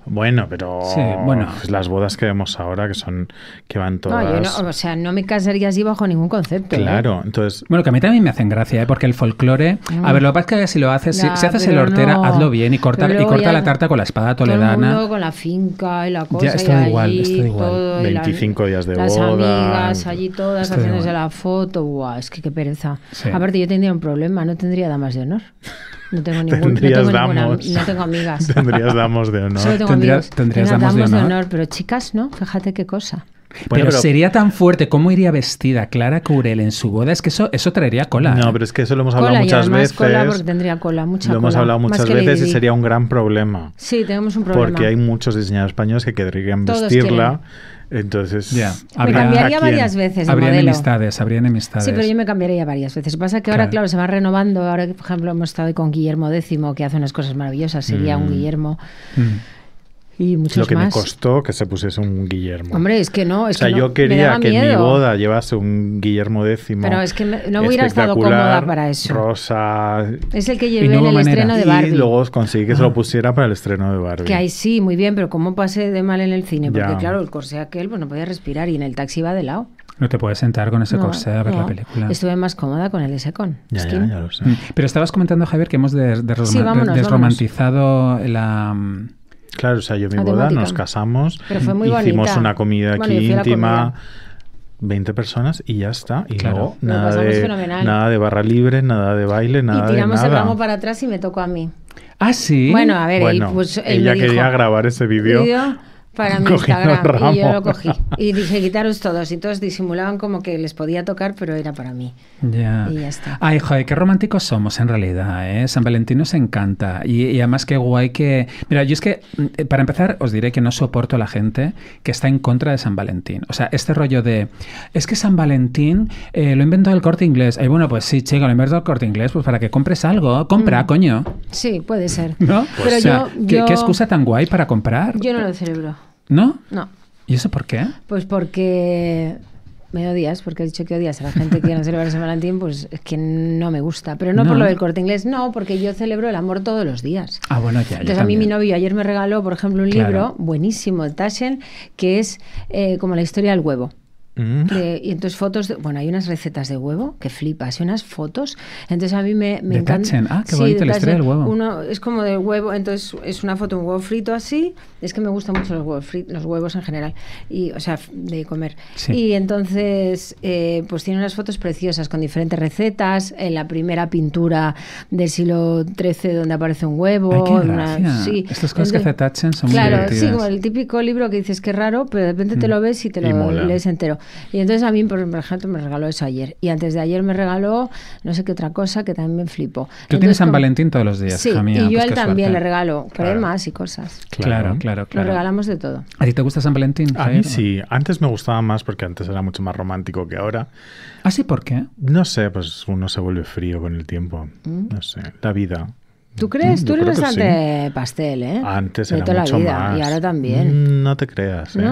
Bueno, pero sí, bueno. Pues las bodas que vemos ahora que son que van todas. o sea, no me casaría así bajo ningún concepto. ¿eh? Claro, entonces. Bueno, que a mí también me hacen gracia, ¿eh? porque el folclore. Mm. A ver, lo que pasa es que si lo haces, si, haces el hortera, hazlo bien y corta, y corta la tarta con la espada toledana. con la finca y la cosa. Ya, está y igual, allí, Todo, 25 días de boda. Las amigas allí todas haciéndose la foto. Buah, es que qué pereza. Aparte, yo tendría un problema, no tendría damas de honor. No tengo, ningún, no damos, no tengo amigas. Tendrías damos de honor. tendrías, tendrías damos, de, honor. pero chicas, ¿no? Fíjate qué cosa. pero, sería tan fuerte cómo iría vestida Clara Curel en su boda, es que eso, traería cola. No, ¿eh? pero es que eso lo hemos hablado muchas y veces. Cola porque tendría cola, mucha Lo hemos hablado muchas veces y sería un gran problema. Sí, tenemos un problema. Porque hay muchos diseñadores españoles que querrían vestirla. Entonces, ya me cambiaría varias veces. habría modelo. enemistades, habría enemistades. Sí, pero yo me cambiaría varias veces. Pasa que ahora, claro. se va renovando. Ahora, por ejemplo, hemos estado con Guillermo X, que hace unas cosas maravillosas. Sería un mm. Guillermo. Mm. Y lo que me costó que se pusiese un Guillermo. Hombre, es que no. Es o sea, yo quería que en mi boda llevase un Guillermo décimo Pero es que no hubiera estado cómoda para eso. Rosa. Es el que llevé en el estreno de Barbie. Y luego conseguí que se lo ah. pusiera para el estreno de Barbie. Que ahí sí, muy bien, pero ¿cómo pasé de mal en el cine? Porque claro, el corsé aquel pues, no podía respirar y en el taxi iba de lado. No te puedes sentar con ese corsé a ver la película. Estuve más cómoda con el de Secon. Ya, ya lo sé. Mm, pero estabas comentando, Javier, que hemos desromantizado la mm, Claro, o sea, yo mi boda nos casamos, hicimos una comida aquí íntima. 20 personas y ya está. Y luego nada de, de barra libre, nada de baile, nada de Y tiramos el ramo para atrás y me tocó a mí. Ah, sí. Bueno, a ver, él, pues, ella quería grabar ese vídeo para mi Instagram y yo lo cogí. Y dije, quitaros todos. Y todos disimulaban como que les podía tocar, pero era para mí. Ya. Y ya está. Ay, joder, qué románticos somos en realidad, ¿eh? San Valentín nos encanta. Y, además qué guay que... Mira, yo es que, eh, para empezar, os diré que no soporto a la gente que está en contra de San Valentín. O sea, este rollo de... Es que San Valentín eh, lo inventó el corte inglés. Y eh, bueno, pues sí, chico, lo inventó el corte inglés, pues para que compres algo. Compra, mm. coño. Sí, puede ser. ¿No? pero yo, ¿qué, ¿qué, excusa tan guay para comprar? Yo no lo celebro. ¿No? No. ¿Y eso por qué? Pues porque me odias, porque he dicho que odias a la gente que no celebra San Valentín, pues es que no me gusta. Pero no, por lo del corte inglés, no, porque yo celebro el amor todos los días. Ah, bueno, ya. Entonces a mí mi novio ayer me regaló, por ejemplo, un libro buenísimo, de Taschen, que es eh, como la historia del huevo. Mm. y entonces fotos, bueno, hay unas recetas de huevo que flipas y unas fotos. Entonces a mí me, me encantan Ah, qué sí, les la el huevo. Uno, es como de huevo, entonces es una foto, un huevo frito así. Es que me gustan mucho los huevos, los huevos en general, y, o sea, de comer. Y entonces, eh, pues tiene unas fotos preciosas con diferentes recetas. En la primera pintura del siglo XIII, donde aparece un huevo. Ay, Estas cosas que se tachen son claro, muy Claro, sí, como el típico libro que dices que es raro, pero de repente te mm. lo ves y te lo lees entero. Y entonces a mí, por ejemplo, me regaló eso ayer. Y antes de ayer me regaló no sé qué otra cosa que también me flipó. Tú tienes San Valentín todos los días, sí, Y yo pues él también le regalo cremas y cosas. Claro, claro, claro. Le regalamos de todo. ¿A ti te gusta San Valentín? A mí sí. Antes me gustaba más porque antes era mucho más romántico que ahora. ¿Ah, sí? ¿Por qué? No sé, pues uno se vuelve frío con el tiempo. Mm. No sé, la vida. ¿Tú crees? Mm, Tú eres bastante pastel, ¿eh? Antes era mucho la vida, más. Y ahora también. Mm, no te creas, ¿eh?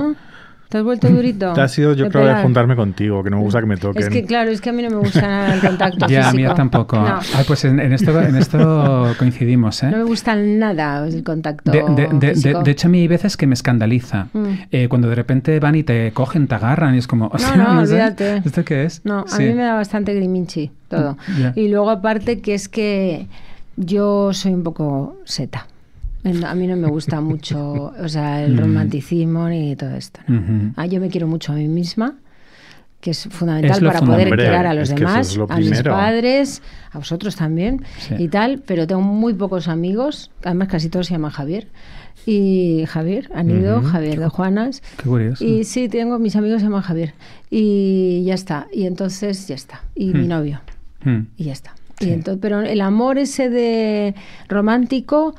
¿Te has vuelto durito? Te ha sido, yo creo, de juntarme contigo, que no me gusta que me toquen. Es que, claro, es que a mí no me gusta nada el contacto. ya, a mí tampoco. Ah, pues en, esto, en esto coincidimos, ¿eh? No me gusta nada el contacto. De, de, hecho, a mí hay veces que me escandaliza. Mm. Eh, cuando de repente van y te cogen, te agarran y es como. No, no, olvídate. ¿Esto qué es? No, a mí me da bastante griminchi todo. Y luego, aparte, que es que yo soy un poco seta. A mí no me gusta mucho, o sea, el mm. romanticismo ni todo esto. Ah, yo me quiero mucho a mí misma, que es fundamental para poder querer a los demás, a mis padres, a vosotros también y tal, pero tengo muy pocos amigos, además casi todos se llaman Javier. Y Javier, han ido, Javier de Juanas. Qué curioso. Y sí, tengo, mis amigos se llaman Javier. Y ya está. Y entonces, ya está. Y mi mm. novio. Mm. Y ya está pero el amor ese de romántico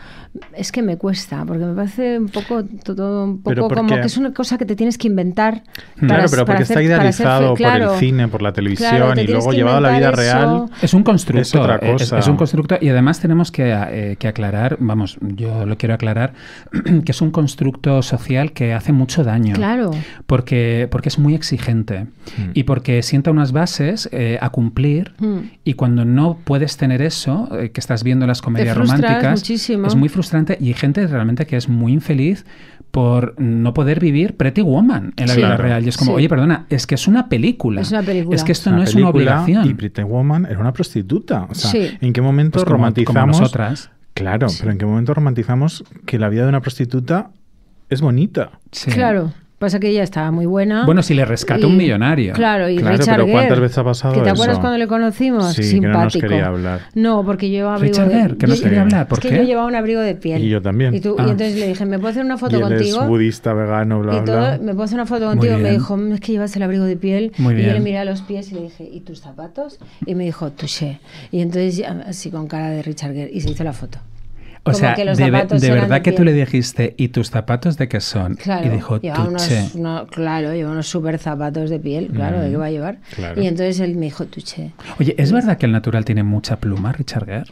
es que me cuesta, porque me parece un poco todo un poco como que es una cosa que te tienes que inventar. Claro, pero porque está idealizado por el cine, por la televisión y luego llevado a la vida real. Es un constructo. Es otra eh, cosa. Es, un constructo y además tenemos que, eh, aclarar, vamos, yo lo quiero aclarar, que es un constructo social que hace mucho daño. Claro. Porque, porque es muy exigente mm. y porque sienta unas bases eh, a cumplir mm. y cuando no puedes tener eso eh, que estás viendo las comedias románticas. Es muy frustrante y hay gente realmente que es muy infeliz por no poder vivir Pretty Woman en la vida real. Y es como, oye, perdona, es que es una película. Es que esto no es una obligación. Y Pretty Woman era una prostituta. O sea, ¿en qué momento pues romantizamos? Claro, pero ¿en qué momento romantizamos que la vida de una prostituta es bonita? Sí. Claro. Pasa que ella estaba muy buena. Bueno, si le rescató un millonario. Claro, y claro, Richard pero ¿cuántas veces ha pasado eso? ¿Te acuerdas cuando le conocimos? Sí, Simpático. Que no quería hablar. No, porque yo llevaba abrigo Richard Gere, que no ¿por que yo llevaba un abrigo de piel. Y yo también. Y, y ah. entonces le dije, ¿me puedo hacer una foto y él contigo? Es budista, vegano, bla, y todo, bla. ¿Me puedo hacer una foto contigo? me dijo, mm, es que llevas el abrigo de piel. Muy bien. y yo le miré a los pies y le dije, ¿y tus zapatos? Y me dijo, touché. Y entonces, así con cara de Richard Gere, y se hizo la foto. O sea, de, verdad que tú le dijiste, ¿y tus zapatos de qué son? y dijo, tuche. claro, lleva unos súper zapatos de piel, claro, mm, a llevar? Y entonces él me dijo, tuche. Oye, ¿es verdad que el natural tiene mucha pluma, Richard Gere?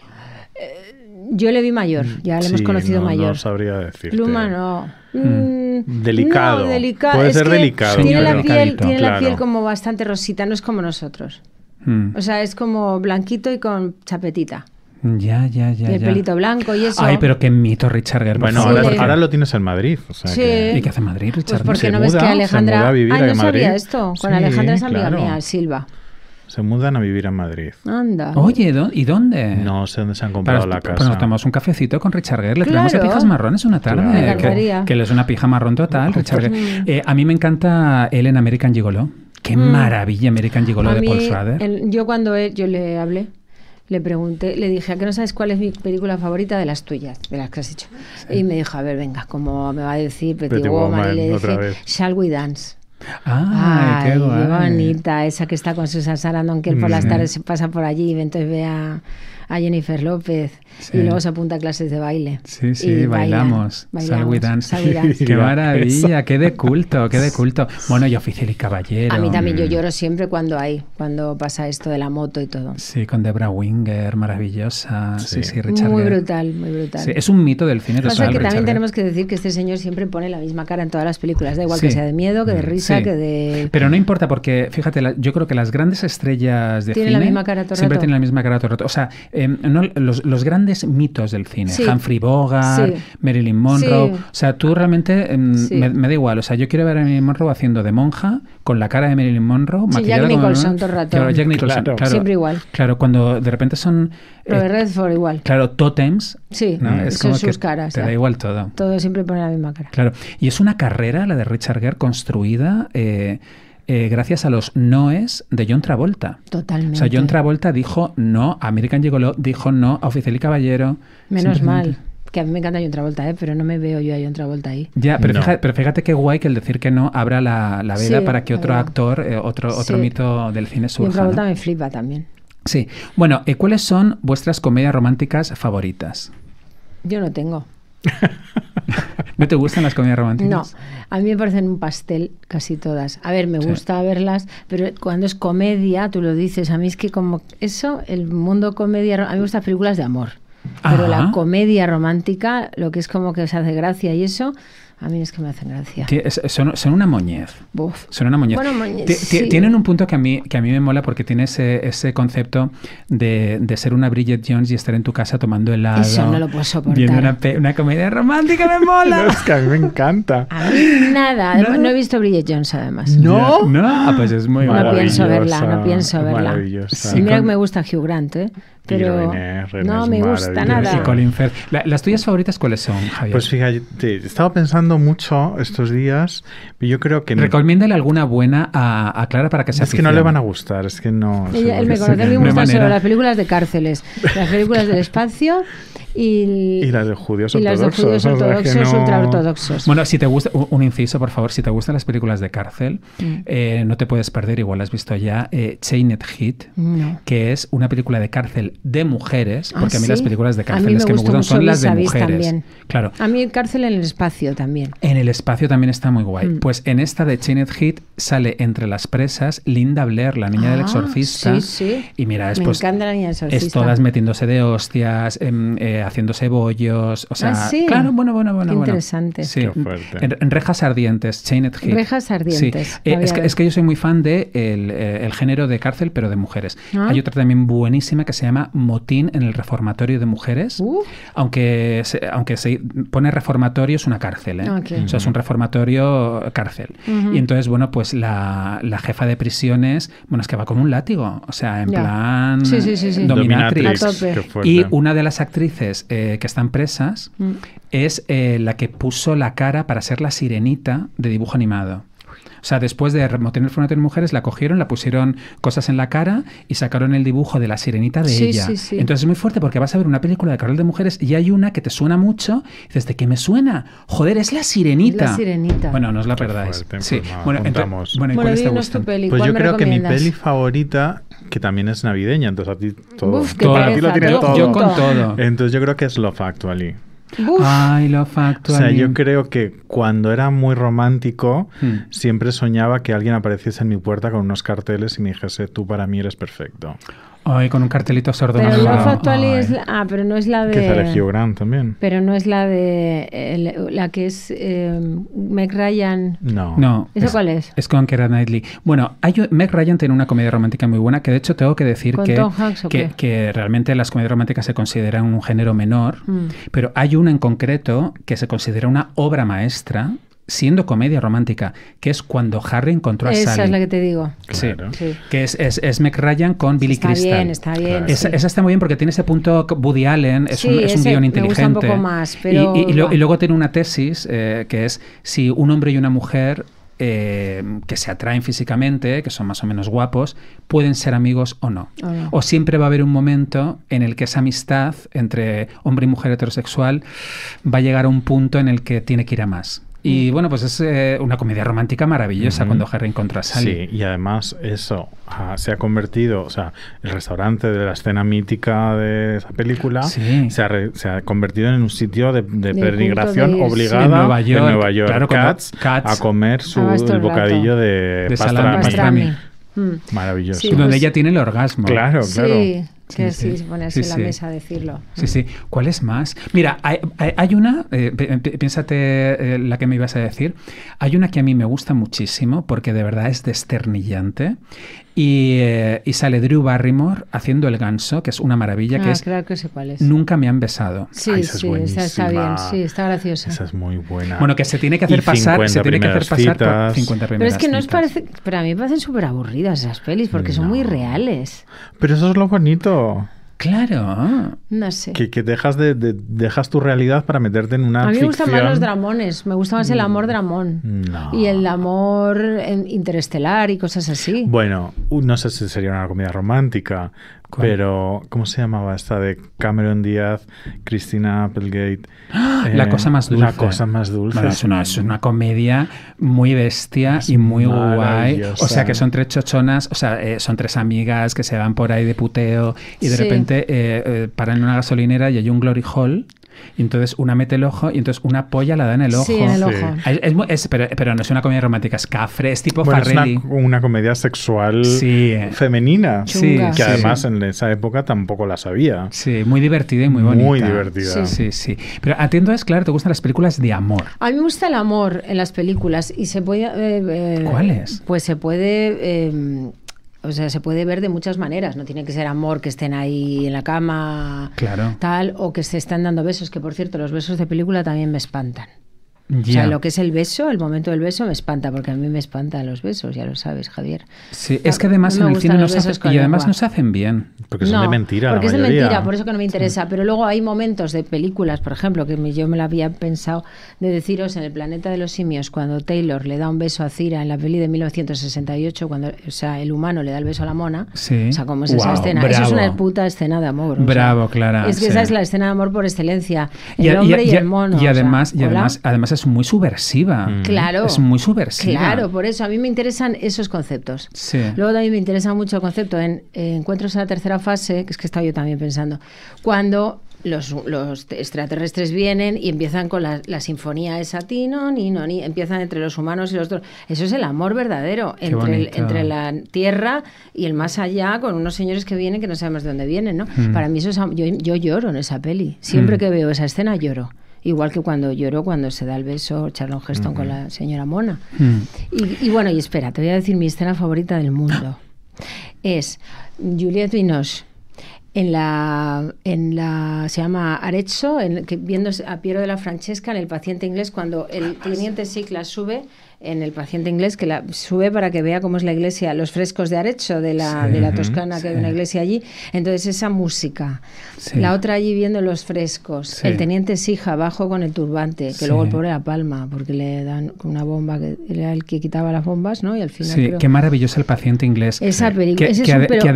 Eh, yo le vi mayor, mm, ya le hemos conocido mayor. No sabría decir. Pluma no. Delicado. Puede ser delicado. Tiene, la, piel, como bastante rosita, no es como nosotros. Mm. O sea, es como blanquito y con chapetita. Ya, ya, ya. Y el pelito blanco y eso. Ay, pero qué mito Richard Gere. Bueno, ahora, lo tienes en Madrid. sí. que... ¿Y qué hace Madrid, Richard? Pues porque no ves que Alejandra. Ah, no Madrid. esto. Con Alejandra es amiga mía, Silva. Se mudan a vivir a Madrid. Anda. Oye, ¿y dónde? No sé dónde se han comprado la pues casa. Pues nos tomamos un cafecito con Richard Gere, le claro. traemos a pijas marrones una tarde. Que, le es una pija marrón total, Richard Gere. Mm. Eh, a mí me encanta él en American Gigolo. Qué mm. maravilla American Gigolo de Paul Schrader. yo cuando él, yo le hablé le pregunté, le dije, ¿a qué no sabes cuál es mi película favorita de las tuyas, de las que has hecho? Y me dijo, a ver, venga, ¿cómo me va a decir Petit, Woman, y le dije, Shall We Dance? Ah, qué, bonita, esa que está con Susan Sarandon, que él por las mm. tardes se pasa por allí y entonces vea a Jennifer López y luego se apunta a clases de baile. Sí, sí, bailamos. bailamos. Dance. qué maravilla, qué de culto, qué de culto. Bueno, y oficial y caballero. A mí también, yo mm. lloro siempre cuando hay, cuando pasa esto de la moto y todo. Sí, con Debra Winger, maravillosa. Sí, sí, Muy brutal, muy brutal. es un mito del cine total. también tenemos que decir que este señor siempre pone la misma cara en todas las películas, da igual que sea de miedo, que de mm, risa, que de... Pero no importa porque, fíjate, yo creo que las grandes estrellas de cine... la misma cara todo rato. Siempre tienen la misma cara todo O sea, Em, los, grandes mitos del cine, Humphrey Bogart, Marilyn Monroe, o sea, tú realmente em, me, da igual, o sea, yo quiero ver a Marilyn Monroe haciendo de monja, con la cara de Marilyn Monroe, Jack Nicholson todo el rato. Jack Nicholson, claro. siempre igual. Claro, cuando de repente son... Eh, Robert Redford igual. Claro, Totems... Sí, mm. es son sus caras. Te da igual todo. Todo siempre pone la misma cara. Claro, y es una carrera, la de Richard Gere, construida... Eh, eh, gracias a los noes de John Travolta. Totalmente. O sea, John Travolta dijo no a American Gigolo, dijo no a Oficial y Caballero. Menos mal. Que a mí me encanta John Travolta, eh, pero no me veo yo a John Travolta ahí. Ya, pero, fíjate, qué guay que el decir que no abra la, vela para que otro actor, eh, otro, otro mito del cine surja. John Travolta me flipa también. Sí. Bueno, ¿cuáles son vuestras comedias románticas favoritas? Yo no tengo. ¿No te gustan las comedias románticas? No, a mí me parecen un pastel casi todas. A ver, me gusta verlas, pero cuando es comedia, tú lo dices, a mí es que como eso, el mundo comedia, a mí me gustan películas de amor, pero la comedia romántica, lo que es como que se hace gracia y eso, a mí es que me hacen gracia. Son, son una moñez. Buf. Son una moñez. Bueno, moñez Tienen un punto que a mí, que a mí me mola porque tiene ese, ese concepto de, de, ser una Bridget Jones y estar en tu casa tomando helado. Eso no lo puedo soportar. Viendo una, una comedia romántica, me mola. es que a mí me encanta. A mí nada. No, he visto Bridget Jones además. ¿No? No, pues es muy No pienso verla, no pienso verla. Si mira que me gusta Hugh Grant, ¿eh? no me gusta nada. Colin ¿Las tuyas favoritas cuáles son, Javier? Pues fíjate, he estado pensando mucho estos días, pero yo creo que... Recomiéndale alguna buena a, Clara para que se Es que no le van a gustar, es que no... me conoce, me gustan las películas de cárceles, las películas del espacio y, y, las de judíos las de judíos ortodoxos, Bueno, si te gusta, un inciso, por favor, si te gustan las películas de cárcel, mm. eh, no te puedes perder, igual has visto ya, eh, Chained Hit, que es una película de cárcel de mujeres, ah, porque a mí las películas de cárceles que me gustan son las de mujeres. Claro. A mí cárcel en el espacio también. En el espacio también está muy guay. Mm. Pues en esta de Chained Heat sale entre las presas Linda Blair, la niña del ah, exorcista. Y mira, es me pues, Es todas metiéndose de hostias, em, eh, haciéndose bollos, o sea, ah, claro, bueno, bueno, bueno, interesante. En, rejas ardientes, Chained Heat. Rejas ardientes. Eh, es, que, yo soy muy fan de el eh, género de cárcel pero de mujeres. Hay otra también buenísima que se llama Motín en el Reformatorio de Mujeres, uh. aunque, aunque se pone reformatorio es una cárcel, ¿eh? es un reformatorio cárcel. Y entonces, bueno, pues la, jefa de prisiones, bueno, es que va como un látigo, o sea, en plan dominatrix. Y una de las actrices eh, que están presas mm. es eh, la que puso la cara para ser la sirenita de dibujo animado. O sea, después de tener el Funeral de Mujeres, la cogieron, la pusieron cosas en la cara y sacaron el dibujo de la sirenita de ella. Entonces es muy fuerte porque vas a ver una película de Carol de Mujeres y hay una que te suena mucho. Y dices, ¿de qué me suena? Joder, es la sirenita. La sirenita. Bueno, no es la verdad sí. bueno, entonces, bueno, cuál es tu peli? Pues yo creo que mi peli favorita, que también es navideña, entonces a ti todo. Uf, para ti lo tiene todo. Yo con todo. Entonces yo creo que es Lo Actually. Ay, lo factual. O sea, yo creo que cuando era muy romántico, hmm. siempre soñaba que alguien apareciese en mi puerta con unos carteles y me dijese, tú para mí eres perfecto. Ay, con un cartelito sordo. Pero es la, ah, pero no es la de. Que Hugh Grant también. Pero no es la de la que es eh, Ryan. No. ¿Eso cuál es? Es con Keira Knightley. Bueno, hay, Meg Ryan tiene una comedia romántica muy buena que de hecho tengo que decir que, que, que, realmente las comedias románticas se consideran un género menor, mm. pero hay una en concreto que se considera una obra maestra siendo comedia romántica, que es cuando Harry encontró a Sally. Esa es la que te digo. Sí, que es, es, Ryan con Billy Crystal. Está bien, está bien. Esa, está muy bien porque tiene ese punto Woody Allen, es, un, guion inteligente. un poco más, pero... y, luego tiene una tesis eh, que es si un hombre y una mujer eh, que se atraen físicamente, que son más o menos guapos, pueden ser amigos o no. o no. O siempre va a haber un momento en el que esa amistad entre hombre y mujer heterosexual va a llegar a un punto en el que tiene que ir a más. Y mm. bueno, pues es eh, una comedia romántica maravillosa cuando Harry encuentra a Sally. Sí, y además eso ah, se ha convertido, o sea, el restaurante de la escena mítica de esa película se, ha se, ha convertido en un sitio de, peregrinación obligada en Nueva York, Cats, a comer su ah, bocadillo de, pastrami. Mm. Maravilloso. donde pues ella tiene el orgasmo. Claro, claro que sí, sí, ponerse en la mesa decirlo. Sí, sí. ¿Cuál es más? Mira, hay, hay una, eh, eh, piénsate eh, la que me ibas a decir, hay una que a mí me gusta muchísimo porque de verdad es desternillante eh, y, sale Drew Barrymore haciendo el ganso, que es una maravilla, que ah, es, claro que sé cuál es. Nunca me han besado. Sí, sí, está bien, sí, está graciosa. Esa es muy buena. Bueno, que se tiene que hacer pasar, se tiene que hacer pasar por 50 primeras Pero es que no os parece, a mí me parecen súper aburridas esas pelis porque son muy reales. Pero eso es lo bonito. Claro. No sé. Que, dejas, de, dejas tu realidad para meterte en una. A mí me gustan más los dramones. Me gusta más el amor mm. dramón. Y el amor interestelar y cosas así. Bueno, no sé si sería una comida romántica, pero, ¿cómo se llamaba esta de Cameron Díaz, Cristina Applegate? ¡Ah! la eh, cosa más dulce. La cosa más dulce. es, una, comedia muy bestia y muy guay. O sea, que son tres chochonas, o sea, eh, son tres amigas que se van por ahí de puteo y de repente eh, paran en una gasolinera y hay un glory hall y entonces una mete el ojo y entonces una polla la da en el ojo. Sí, en el ojo. pero, no es una comedia romántica, es cafre, es tipo bueno, Es una, comedia sexual femenina. Sí. Que además en esa época tampoco la sabía. Sí, muy divertida y muy bonita. Muy divertida. Sí, sí. Pero atiendo es, claro, te gustan las películas de amor. A mí me gusta el amor en las películas y se puede... Eh, eh, ¿Cuáles? Pues se puede... Eh, o sea, se puede ver de muchas maneras. No tiene que ser amor que estén ahí en la cama, claro. tal, o que se están dando besos. Que por cierto, los besos de película también me espantan. O sea, lo que es el beso, el momento del beso me espanta, porque a mí me espantan los besos, ya lo sabes, Javier. Sí, es que además no en hacen, y además nos hacen bien. Porque son de mentira. Porque es de mentira, por eso que no me interesa. Pero luego hay momentos de películas, por ejemplo, que yo me la había pensado de deciros en El planeta de los simios, cuando Taylor le da un beso a Cira en la peli de 1968, cuando o sea, el humano le da el beso a la mona. O sea, como es esa escena. Eso es una puta escena de amor. Bravo, Clara. Es que esa es la escena de amor por excelencia. El hombre y, el mono. Y además, y además, además es muy subversiva. Mm. Claro. Es muy subversiva. Claro, por eso a mí me interesan esos conceptos. Sí. Luego también me interesa mucho el concepto en, encuentros a la tercera fase, que es que estaba yo también pensando, cuando los, extraterrestres vienen y empiezan con la, la sinfonía esa ti, y ni, no, ni, empiezan entre los humanos y los otros. Eso es el amor verdadero entre, la tierra y el más allá, con unos señores que vienen que no sabemos de dónde vienen, ¿no? Mm. Para mí eso es, yo, yo, lloro en esa peli. Siempre mm. que veo esa escena lloro igual que cuando lloro cuando se da el beso Charlon Heston con la señora Mona. Mm. y, bueno, y espera, te voy a decir mi escena favorita del mundo. Ah. Es Juliette Binoche en la, en la se llama Arezzo, en, que viendo a Piero de la Francesca en el paciente inglés cuando el teniente Sigla sube en el paciente inglés que la sube para que vea cómo es la iglesia, los frescos de Arecho de la, de la Toscana, que hay una iglesia allí. Entonces esa música. La otra allí viendo los frescos. El teniente Sija abajo con el turbante, que luego el pobre la palma, porque le dan una bomba, que era el que quitaba las bombas, ¿no? Y al final... Sí, qué maravilloso el paciente inglés. Esa película.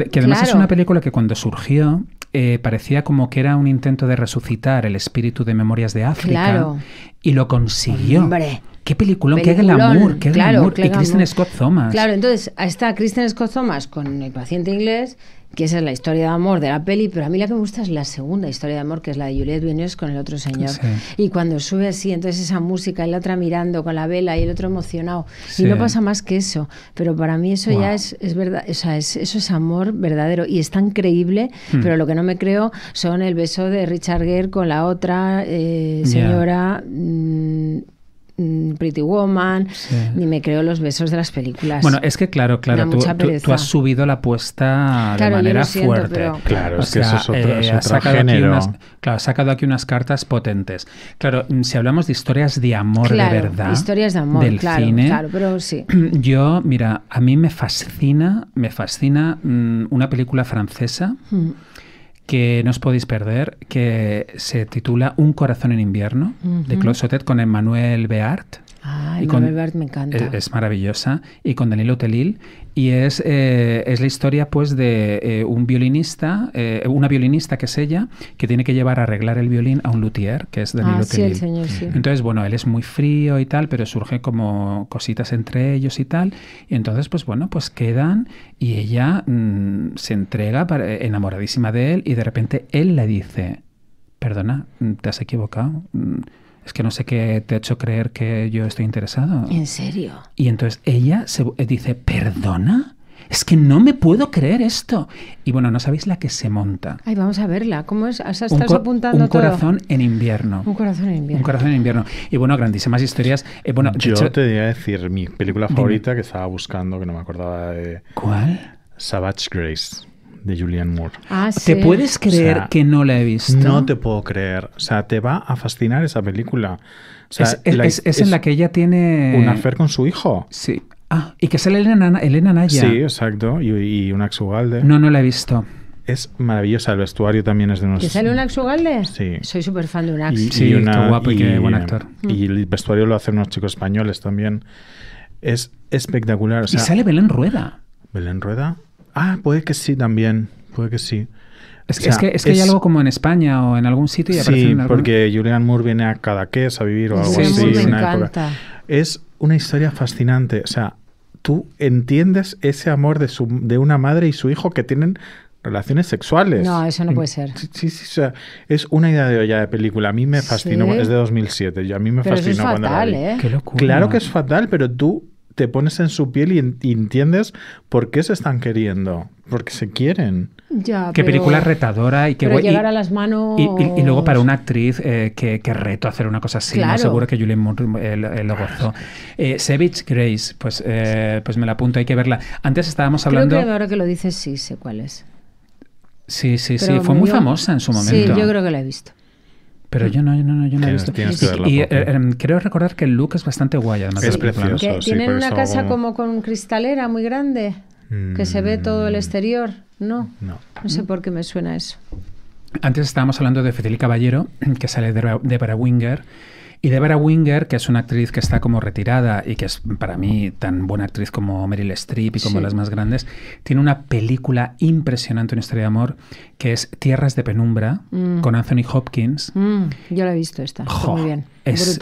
Que, además es una película que cuando surgió eh, parecía como que era un intento de resucitar el espíritu de Memorias de África. Y lo consiguió. Hombre. Qué peliculón, qué glamour, qué glamour. Claro, y Kristen Scott Thomas. Claro, entonces está Kristen Scott Thomas con el paciente inglés que esa es la historia de amor de la peli, pero a mí la que me gusta es la segunda historia de amor, que es la de Juliette Binoche con el otro señor. Y cuando sube así, entonces esa música, la otra mirando con la vela y el otro emocionado. Y no pasa más que eso. Pero para mí eso ya es, es verdad, o sea, eso es amor verdadero y es tan creíble, hmm. pero lo que no me creo son el beso de Richard Gere con la otra eh, señora. Mm, Mm, Pretty Woman, ni me creo los besos de las películas. Bueno, es que claro, claro, tú, has subido la apuesta de manera fuerte. Claro, es que eso es otro, eh, género. claro, has sacado aquí unas cartas potentes. Claro, mm, si hablamos de historias de amor de verdad, historias de del cine, claro, pero sí. Yo, mira, a mí me fascina, me fascina mm, una película francesa que no os podéis perder, que se titula Un corazón en invierno, de Claude Sotet con Emmanuel Beart. E-, es, maravillosa. Y con Danilo Telil. Y es, eh, es la historia pues de eh, un violinista, eh, una violinista que es ella, que tiene que llevar a arreglar el violín a un luthier, que es Danilo ah, Entonces, bueno, él es muy frío y tal, pero surge como cositas entre ellos y tal. Y entonces, pues bueno, pues quedan y ella mm, se entrega enamoradísima de él y de repente él le dice, perdona, mm, te has equivocado. Mm, es que no sé qué te ha hecho creer que yo estoy interesado. ¿En serio? Y entonces ella se eh, dice, ¿perdona? Es que no me puedo creer esto. Y bueno, no sabéis la que se monta. Ay, vamos a verla. ¿Cómo es? estás apuntando apuntando un corazón en invierno. Un corazón en invierno. Un corazón en invierno. Y bueno, grandísimas historias. Eh, bueno, Yo te voy a decir mi película favorita que estaba buscando, que no me acordaba de... ¿Cuál? Savage Grace de Julianne Moore. Ah, ¿Te puedes creer que no la he visto? No te puedo creer. O sea, te va a fascinar esa película. O es, en la que ella tiene... Un affair con su hijo. Sí. Ah, y que sale Elena, Elena Naya. Sí, exacto. Y, y un Ugalde. No, no la he visto. Es maravillosa, el vestuario también es de unos... ¿Que sale un Ugalde? Sí. Soy súper fan de un Y, sí, un guapo y, qué buen actor. Y el vestuario lo hacen unos chicos españoles también. Es espectacular. y sale Belén Rueda. ¿Belén Rueda? Ah, puede que sí también, puede que sí. Es, es que, es que hay algo como en España o en algún sitio y Sí, en porque Julian Moore viene a Cadaqués a vivir o algo sí, Me encanta. Es una historia fascinante. O sea, tú entiendes ese amor de, su, de una madre y su hijo que tienen relaciones sexuales. No, eso no puede mm, ser. Sí, sí, o sea, es una idea de olla de película. A mí me fascinó, ¿Sí? es de 2007, a mí me pero fascinó eso es fatal, ¿eh? Qué locura. Claro que es fatal, pero tú te pones en su piel y, entiendes por qué se están queriendo, porque se quieren. Ya, qué película retadora y qué bueno. llegar a las manos. Y, luego para una actriz, eh, que reto hacer una cosa así. Seguro que Julian Moore eh, eh, lo gozó. Savage Grace, pues, pues me la apunto, hay que verla. Antes estábamos hablando. Creo ahora que lo dices, sí, sé cuál es. Sí, sí, sí. Fue muy famosa en su momento. Sí, yo creo que la he visto. Pero yo no, yo no, yo no he visto. y, y eh, em, creo recordar que el look es bastante guay, además. Es precioso. tienen una casa como... con cristalera muy grande, que se ve todo el mm. exterior. No, no, sé por qué me suena eso. Antes estábamos hablando de Fidel Caballero, que sale de Deborah Winger. Y Deborah Winger, que es una actriz que está como retirada y que es para mí tan buena actriz como Meryl Streep y como las más grandes, tiene una película impresionante, una historia de amor, que es Tierras de Penumbra, mm. con Anthony Hopkins. Mm, yo la he visto esta. muy bien. Es,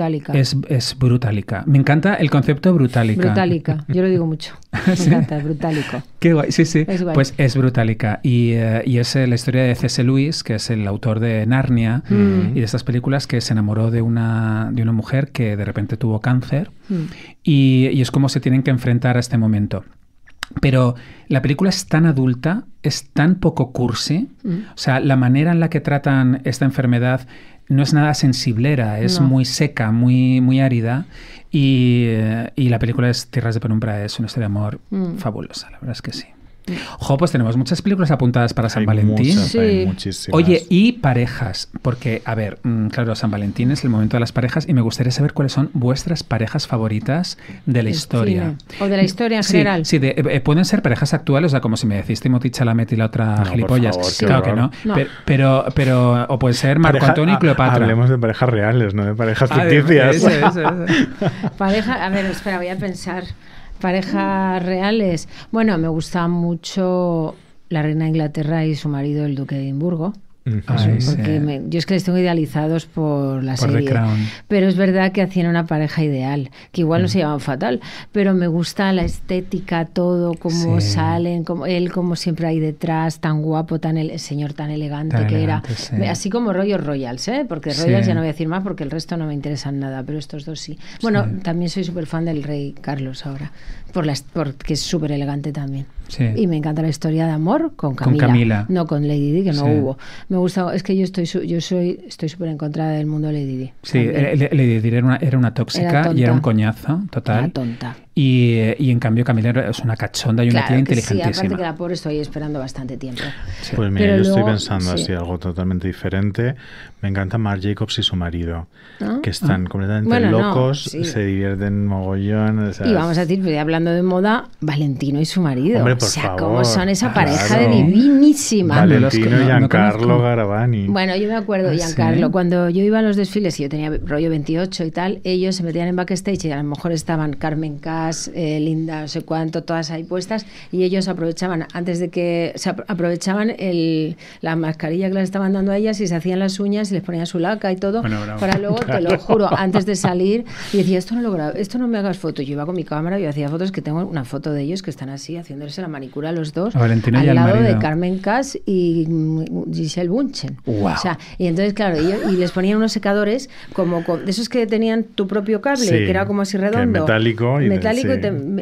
brutálica. Me encanta el concepto brutálica. Brutálica. Yo lo digo mucho. Me encanta, brutálico. Qué guay. Sí, sí. Pues es brutálica. Y, eh, es eh, la historia de C.S. Lewis, que es el autor de Narnia mm. y de estas películas, que se enamoró de una, de una mujer que de repente tuvo cáncer. Y, y es como se tienen que enfrentar a este momento. Pero la película es tan adulta, es tan poco cursi, mm. o sea, la manera en la que tratan esta enfermedad no es nada sensiblera, es muy seca, muy, muy árida. Eh, y, la película es Tierras de Penumbra, es una historia de amor mm. fabulosa, la verdad es que sí. Jo, pues tenemos muchas películas apuntadas para San Valentín. sí. hay muchísimas. Oye, y parejas, porque, a ver, mm, claro, San Valentín es el momento de las parejas y me gustaría saber cuáles son vuestras parejas favoritas de la historia. O de la historia en general. Sí, eh, pueden ser parejas actuales, o sea, como si me decís Timothy Chalamet y la otra gilipollas. claro que no. Pero, pero, o puede ser Marco Antonio y ah, Cleopatra. hablemos de parejas reales, no de parejas ah, ficticias. Pareja, a ver, espera, voy a pensar parejas reales. Bueno, me gusta mucho la reina de Inglaterra y su marido, el duque de Edimburgo yo es que les tengo idealizados por la serie. Pero es verdad que hacían una pareja ideal, que igual no mm. se llevaban fatal, pero me gusta la estética, todo, cómo salen, como él como siempre ahí detrás, tan guapo, tan el señor tan elegante que era. Así como Rollo Royals, ¿eh? porque Royals ya no voy a decir más porque el resto no me interesan nada, pero estos dos sí. Bueno, también soy súper fan del rey Carlos ahora. Por la porque es súper elegante también. Y me encanta la historia de amor con Camila. No con Lady Di, que no hubo. Me gusta, es que yo estoy yo soy estoy súper en contra del mundo de Lady Di. Sí, eh, Lady Di era una, tóxica y era un coñazo, total. Era tonta. Y, en cambio Camila es una cachonda y una tía inteligentísima. aparte que la pobre estoy esperando bastante tiempo. Pues mira, yo estoy pensando así, algo totalmente diferente. Me encanta Marc Jacobs y su marido, que están ah. completamente locos, se divierten mogollón. Y vamos a decir, pues, hablando de moda, Valentino y su marido. o sea, favor, cómo son esa pareja de divinísima. Valentino y Giancarlo Garavani. Bueno, yo me acuerdo, de ah, Giancarlo, cuando yo iba a los desfiles y yo tenía rollo 28 y tal, ellos se metían en backstage y a lo mejor estaban Carmen Carr eh, lindas Linda, no sé cuánto, todas ahí puestas, y ellos aprovechaban, antes de que se aprovechaban la mascarilla que les estaban dando a ellas y se hacían las uñas y les ponían su laca y todo, para luego, te lo juro, antes de salir, y decía, esto no lo esto no me hagas fotos Yo iba con mi cámara, yo hacía fotos, que tengo una foto de ellos que están así, haciéndose la manicura los dos, al lado de Carmen Cas y Giselle Bunchen. y entonces, claro, y, les ponían unos secadores como de esos que tenían tu propio cable, que era como así redondo. metálico metálico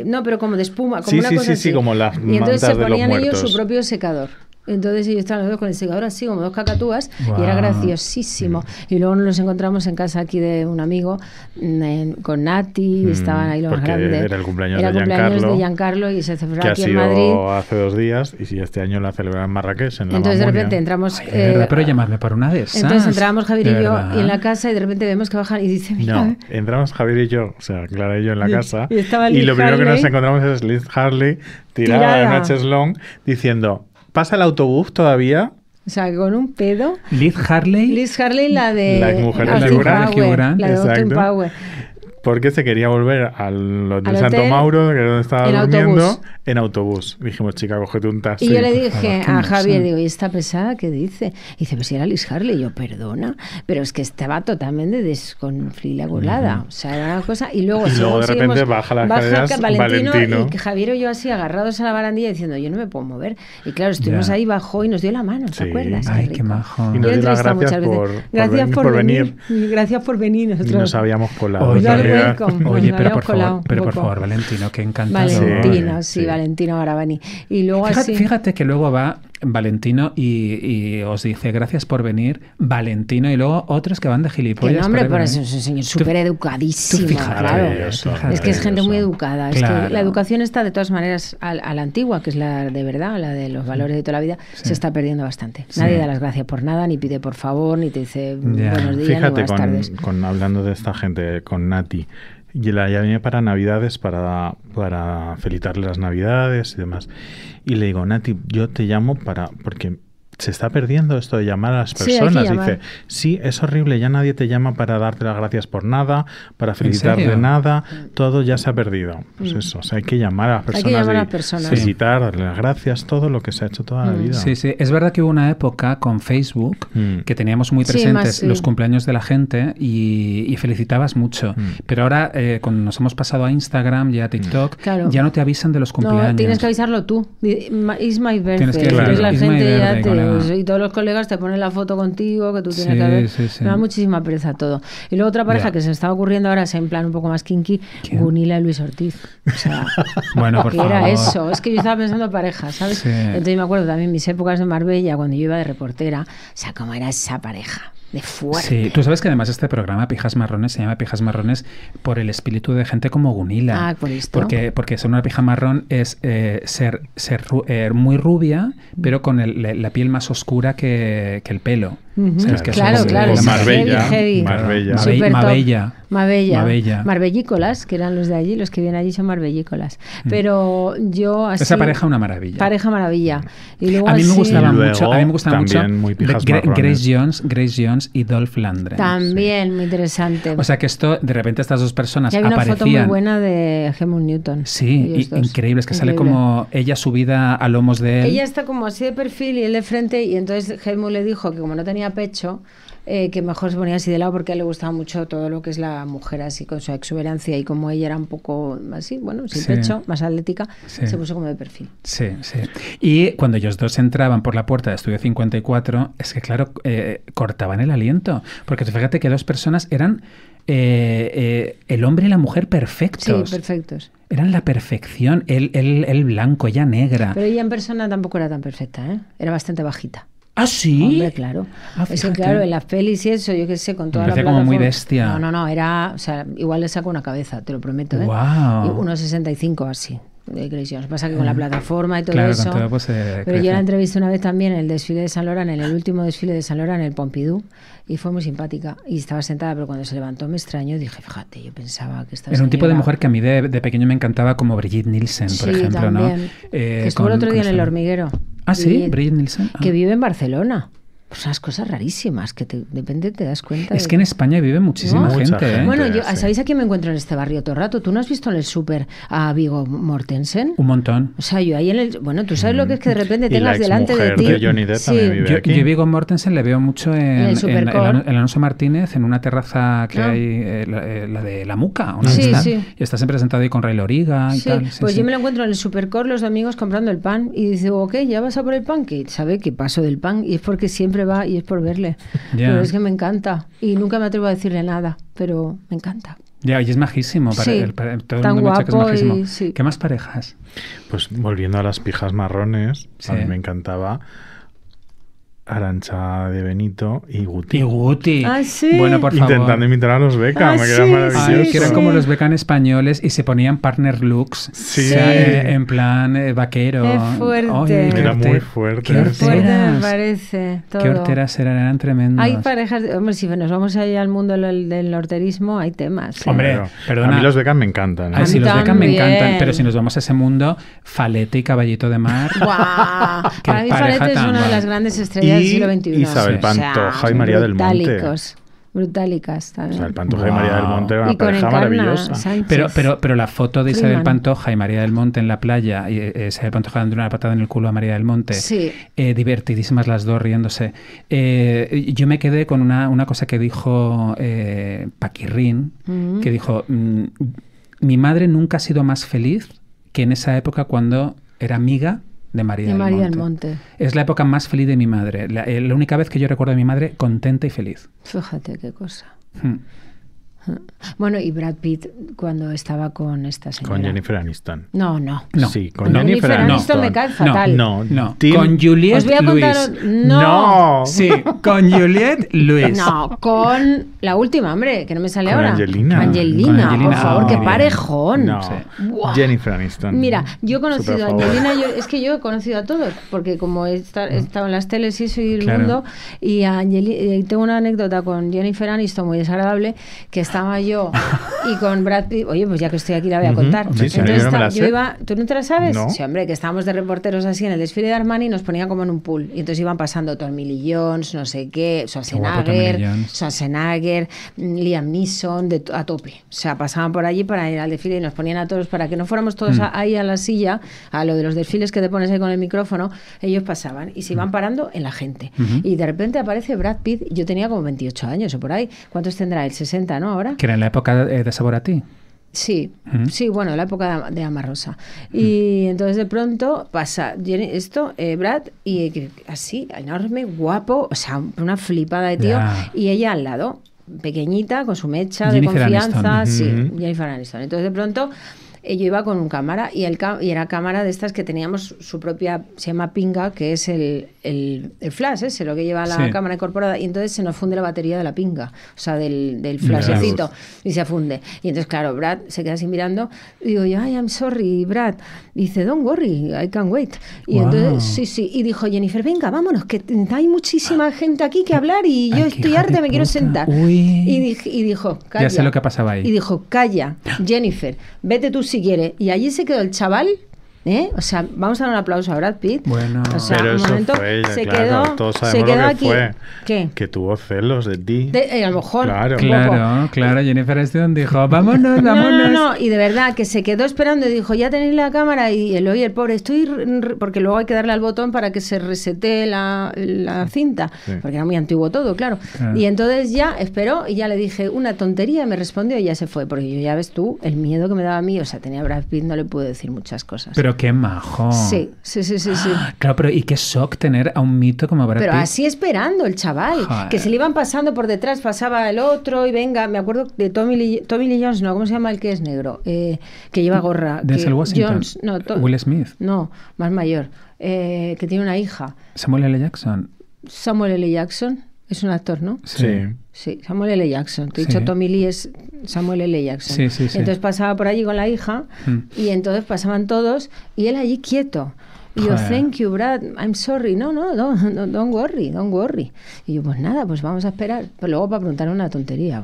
no, pero como de espuma, como sí, sí, cosa sí, sí, como las y entonces se ponían ellos su propio secador. Entonces ellos estaban los dos con el secador así, como dos cacatúas, y era graciosísimo. Y luego nos los encontramos en casa aquí de un amigo, mm, con Nati, mm, estaban ahí los más grandes. Era el cumpleaños, de, cumpleaños Giancarlo, de Giancarlo y se celebró aquí ha sido en Madrid. hace dos días, y si este año la celebran en Marrakech, en la Entonces de repente entramos... verdad, eh, pero llamadme para una de Entonces entramos Javier y yo en la casa y de repente vemos que bajan y dice... Mira, no, eh". entramos Javier y yo, o sea, Clara y yo en la casa, y, lo primero que nos encontramos es Liz Harley tirada, tirada. en una cheslón diciendo pasa el autobús todavía. O sea, con un pedo. Liz Harley. Liz Harley, la de. La mujer de Power, La de Power porque se quería volver al hotel, Santo Mauro, que era donde estaba durmiendo, en autobús. Dijimos, chica, cógete un taxi. Y yo le dije a, Javier, digo, ¿y esta pesada qué dice? Y dice, pues si era Liz Harley. yo, perdona, pero es que estaba totalmente desconfigurada. Uh O sea, era una cosa. Y luego, luego de repente baja la escalera Valentino, Y Javier y yo así agarrados a la barandilla diciendo, yo no me puedo mover. Y claro, estuvimos ahí, bajó y nos dio la mano, ¿te acuerdas? Ay, qué, majo. Y nos dio gracias por, venir. Gracias por venir. Nosotros. Y nos habíamos colado. Oye, pero por, favor, Valentino, qué encantado. Valentino, sí, Valentino Garavani. Y luego así... fíjate que luego va Valentino y, os dice gracias por venir, Valentino, y luego otros que van de gilipollas. el nombre por eso es señor súper educadísimo, claro. Es que es gente muy educada. Es que la educación está de todas maneras a, la antigua, que es la de verdad, la de los valores de toda la vida, se está perdiendo bastante. Nadie da las gracias por nada, ni pide por favor, ni te dice buenos días, buenas tardes. Con, hablando de esta gente, con Nati. Y la llamé para Navidades, para, para felicitarle las Navidades y demás. Y le digo, Nati, yo te llamo para. porque se está perdiendo esto de llamar a las personas. Dice, sí, es horrible, ya nadie te llama para darte las gracias por nada, para felicitar de nada, mm. todo ya se ha perdido. Pues mm. eso, hay que llamar a las personas, las felicitar, darle las gracias, todo lo que se ha hecho toda la mm. vida. Sí, sí, es verdad que hubo una época con Facebook que teníamos muy presentes los cumpleaños de la gente y, felicitabas mucho, pero ahora eh, cuando nos hemos pasado a Instagram y a TikTok, ya no te avisan de los cumpleaños. tienes que avisarlo tú. It's my birthday. Tienes la gente ya te... Pues, y todos los colegas te ponen la foto contigo, que tú tienes que ver. da muchísima pereza todo. Y luego otra pareja que se estaba ocurriendo ahora en plan un poco más kinky, Gunila y Luis Ortiz. O sea, bueno, era eso. Es que yo estaba pensando en pareja, ¿sabes? Entonces me acuerdo también mis épocas de Marbella, cuando yo iba de reportera, o sea, cómo era esa pareja de fuerte. Sí, tú sabes que además este programa Pijas Marrones se llama Pijas Marrones por el espíritu de gente como Gunila. Ah, Porque, porque ser una pija marrón es eh, ser, ser eh, muy rubia, pero mm. con la, piel más oscura que, que el pelo claro, claro. Es Marbella, Marbella. Marbella. Marbellícolas, que eran los de allí, los que vienen allí son marbellícolas. Mm. Pero yo así... Esa pareja una maravilla. Pareja maravilla. Y luego a mí me gustaba mucho, a mí me gustaba mucho Grace Jones, Grace Jones y Dolph Lundgren. También, muy interesante. O sea que esto, de repente estas dos personas aparecían... hay una foto muy buena de Hemon Newton. Sí, increíble, es que sale como ella subida a lomos de él. Ella está como así de perfil y él de frente y entonces Helmut le dijo que como no tenía pecho, eh, que mejor se ponía así de lado porque a él le gustaba mucho todo lo que es la mujer así con su exuberancia y como ella era un poco así, bueno, sin pecho, más atlética, se puso como de perfil. Sí, sí. Y cuando ellos dos entraban por la puerta de Estudio 54, es que claro, eh, cortaban el aliento, porque fíjate que dos personas eran eh, el hombre y la mujer perfectos. Sí, perfectos. Eran la perfección, el, el, blanco, ella negra. Pero ella en persona tampoco era tan perfecta, era bastante bajita. ¿Ah, sí? claro. Ah, es claro, en las pelis y eso, yo qué sé, con toda la plataforma. como muy bestia. No, no, no, era... O sea, igual le saco una cabeza, te lo prometo, ¿eh? Wow. Unos 65 así de le Pasa que con la eh, plataforma y todo eso. Claro, pues, pero yo la entrevisté una vez también en el desfile de San Loran, en el último desfile de San Loran, en el Pompidou, y fue muy simpática. Y estaba sentada, pero cuando se levantó me extraño dije, fíjate, yo pensaba que estaba. Era un tipo de mujer que a mí de, pequeño me encantaba, como Brigitte Nielsen, por ejemplo, ¿no? Eh, que estuvo el otro día en el hormiguero. Ah, sí, Brian Nielsen. Que ah. vive en Barcelona pues unas cosas rarísimas que depende te das cuenta. Es que en España vive muchísima ¿eh? gente, Bueno, yo, ¿sabéis a quién me encuentro en este barrio todo el rato? ¿Tú no has visto en el súper a Vigo Mortensen? Un montón. O sea, yo ahí en el... Bueno, tú sabes lo que es que de mm. repente tengas delante de ti... sí. yo, aquí. Vigo Mortensen le veo mucho en, en, el en, Alonso Martínez, en una terraza que ah. hay, eh, eh, la, de La Muca, sí, sí. Y está siempre sentado ahí con Ray Loriga y sí, pues yo me lo encuentro en el Supercore los amigos comprando el pan y dice, ok, ya vas a por el pan, que sabe que paso del pan y es porque siempre va y es por verle. Pero es que me encanta. Y nunca me atrevo a decirle nada, pero me encanta. Ya, y es majísimo. Para todo tan guapo que es majísimo. sí. ¿Qué más parejas? Pues volviendo a las pijas marrones, a mí me encantaba Arancha de Benito y Guti. Y Guti. Ah, sí. Bueno, por favor. Intentando imitar a los becas, ah, me quedan sí, que eran como los becas españoles y se ponían partner looks. Sí. Eh, en plan eh, vaquero. Qué fuerte. era muy fuerte. Qué fuerte me parece. Qué horteras eran, eran tremendas. Hay parejas, hombre, si nos vamos allá al mundo del, horterismo, hay temas. Hombre, pero, perdona. A mí los becas me encantan. ¿eh? A mí los becas me encantan, pero si nos vamos a ese mundo, Falete y Caballito de Mar. ¡Guau! Para mí Falete es una de las grandes estrellas Isabel Pantoja y María del Monte. Brutálicas también. Pantoja y María del Monte una pareja maravillosa. Pero, pero, pero la foto de Isabel Pantoja y María del Monte en la playa, y, eh, eh, Isabel Pantoja dando una patada en el culo a María del Monte, eh, divertidísimas las dos riéndose. yo me quedé con una, una cosa que dijo Paquirrín, mm. que dijo, mm, mi madre nunca ha sido más feliz que en esa época cuando era amiga de María, del, Monte. Es la época más feliz de mi madre. Eh, la, única vez que yo recuerdo a mi madre contenta y feliz. Fíjate qué cosa. Hmm. Bueno, y Brad Pitt cuando estaba con esta señora. Con Jennifer Aniston. No, no. Sí, con, Jennifer, Aniston. No. me cae fatal. No, no. Con Juliette Lewis. No. Sí, con Juliette Lewis. No, con la última, hombre, que no me sale ahora. Angelina. Angelina, por favor, ¡Qué que parejón. No. Jennifer Aniston. Mira, yo he conocido a Angelina, es que yo he conocido a todos, porque como he, mm. estado en las teles y soy el mundo, y, eh, tengo una anécdota con Jennifer Aniston muy desagradable, que estaba yo y con Brad Pitt, oye, pues ya que estoy aquí la voy a contar. Entonces, yo, iba, ¿tú no te la sabes? Sí, hombre, que estábamos de reporteros así en el desfile de Armani y nos ponían como en un pool. Y entonces iban pasando Tommy Lee no sé qué, Schwarzenegger, Liam Neeson, de, a tope. O sea, pasaban por allí para ir al desfile y nos ponían a todos para que no fuéramos todos mm. ahí a la silla, a lo de los desfiles que te pones ahí con el micrófono, ellos pasaban y se iban mm. parando en la gente. Y de repente aparece Brad Pitt, yo tenía como 28 años o por ahí. ¿Cuántos tendrá? El 60, ¿no? Que era en la época eh, de, Sabor a ti. Sí, sí, bueno, la época de, Amarrosa. Y entonces de pronto pasa esto, eh, Brad, y eh, así, enorme, guapo, o sea, una flipada de tío, y ella al lado, pequeñita, con su mecha de confianza, sí, Jennifer Aniston. Entonces de pronto eh, yo iba con un cámara y, el, y era cámara de estas que teníamos su propia, se llama pinga, que es el, el, flash, es ¿eh? lo que lleva la cámara incorporada. Y entonces se nos funde la batería de la pinga, o sea, del, del flashecito, y se afunde Y entonces, claro, Brad se queda así mirando. Y digo, ay, I'm sorry, Brad. dice, don't worry, I can wait. Y entonces, sí, sí. Y dijo, Jennifer, venga, vámonos, que hay muchísima ah. gente aquí que hablar y yo estoy harta, me quiero sentar. Y, y dijo, calla. Ya sé lo que pasaba ahí. Y dijo, calla, Jennifer, vete tú si quiere. Y allí se quedó el chaval ¿Eh? O sea, vamos a dar un aplauso a Brad Pitt. Bueno, pero se quedó, aquí. Que tuvo celos de ti. Eh, mejor. Claro, claro, Jennifer Aniston dijo, vámonos, vámonos. No, no, no, y de verdad que se quedó esperando y dijo, ya tenéis la cámara y el oye, el pobre, estoy... Porque luego hay que darle al botón para que se resete la, cinta, porque era muy antiguo todo, claro. Y entonces ya esperó y ya le dije una tontería, me respondió y ya se fue, porque yo ya ves tú el miedo que me daba a mí, o sea, tenía Brad Pitt, no le pude decir muchas cosas. Pero pero qué majo. Sí, sí, sí, sí. Claro, pero y qué shock tener a un mito como Brad Pero así esperando el chaval, que se le iban pasando por detrás, pasaba el otro y venga, me acuerdo de Tommy Lee, Tommy Lee Jones, no, ¿cómo se llama el que es negro? Eh, que lleva gorra. Denzel Washington. Jones, no, Will Smith. No, más mayor, eh, que tiene una hija. Samuel L. Jackson. Samuel L. Jackson, es un actor, ¿no? sí. Sí, Samuel L. Jackson. Te he dicho Tommy Lee es Samuel L. Jackson. Sí, sí, entonces pasaba por allí con la hija mm. y entonces pasaban todos y él allí quieto. Y yo, thank you, Brad, I'm sorry. No, no, don't, don't, worry, don't worry. Y yo, pues nada, pues vamos a esperar. Pero pues luego para preguntar una tontería.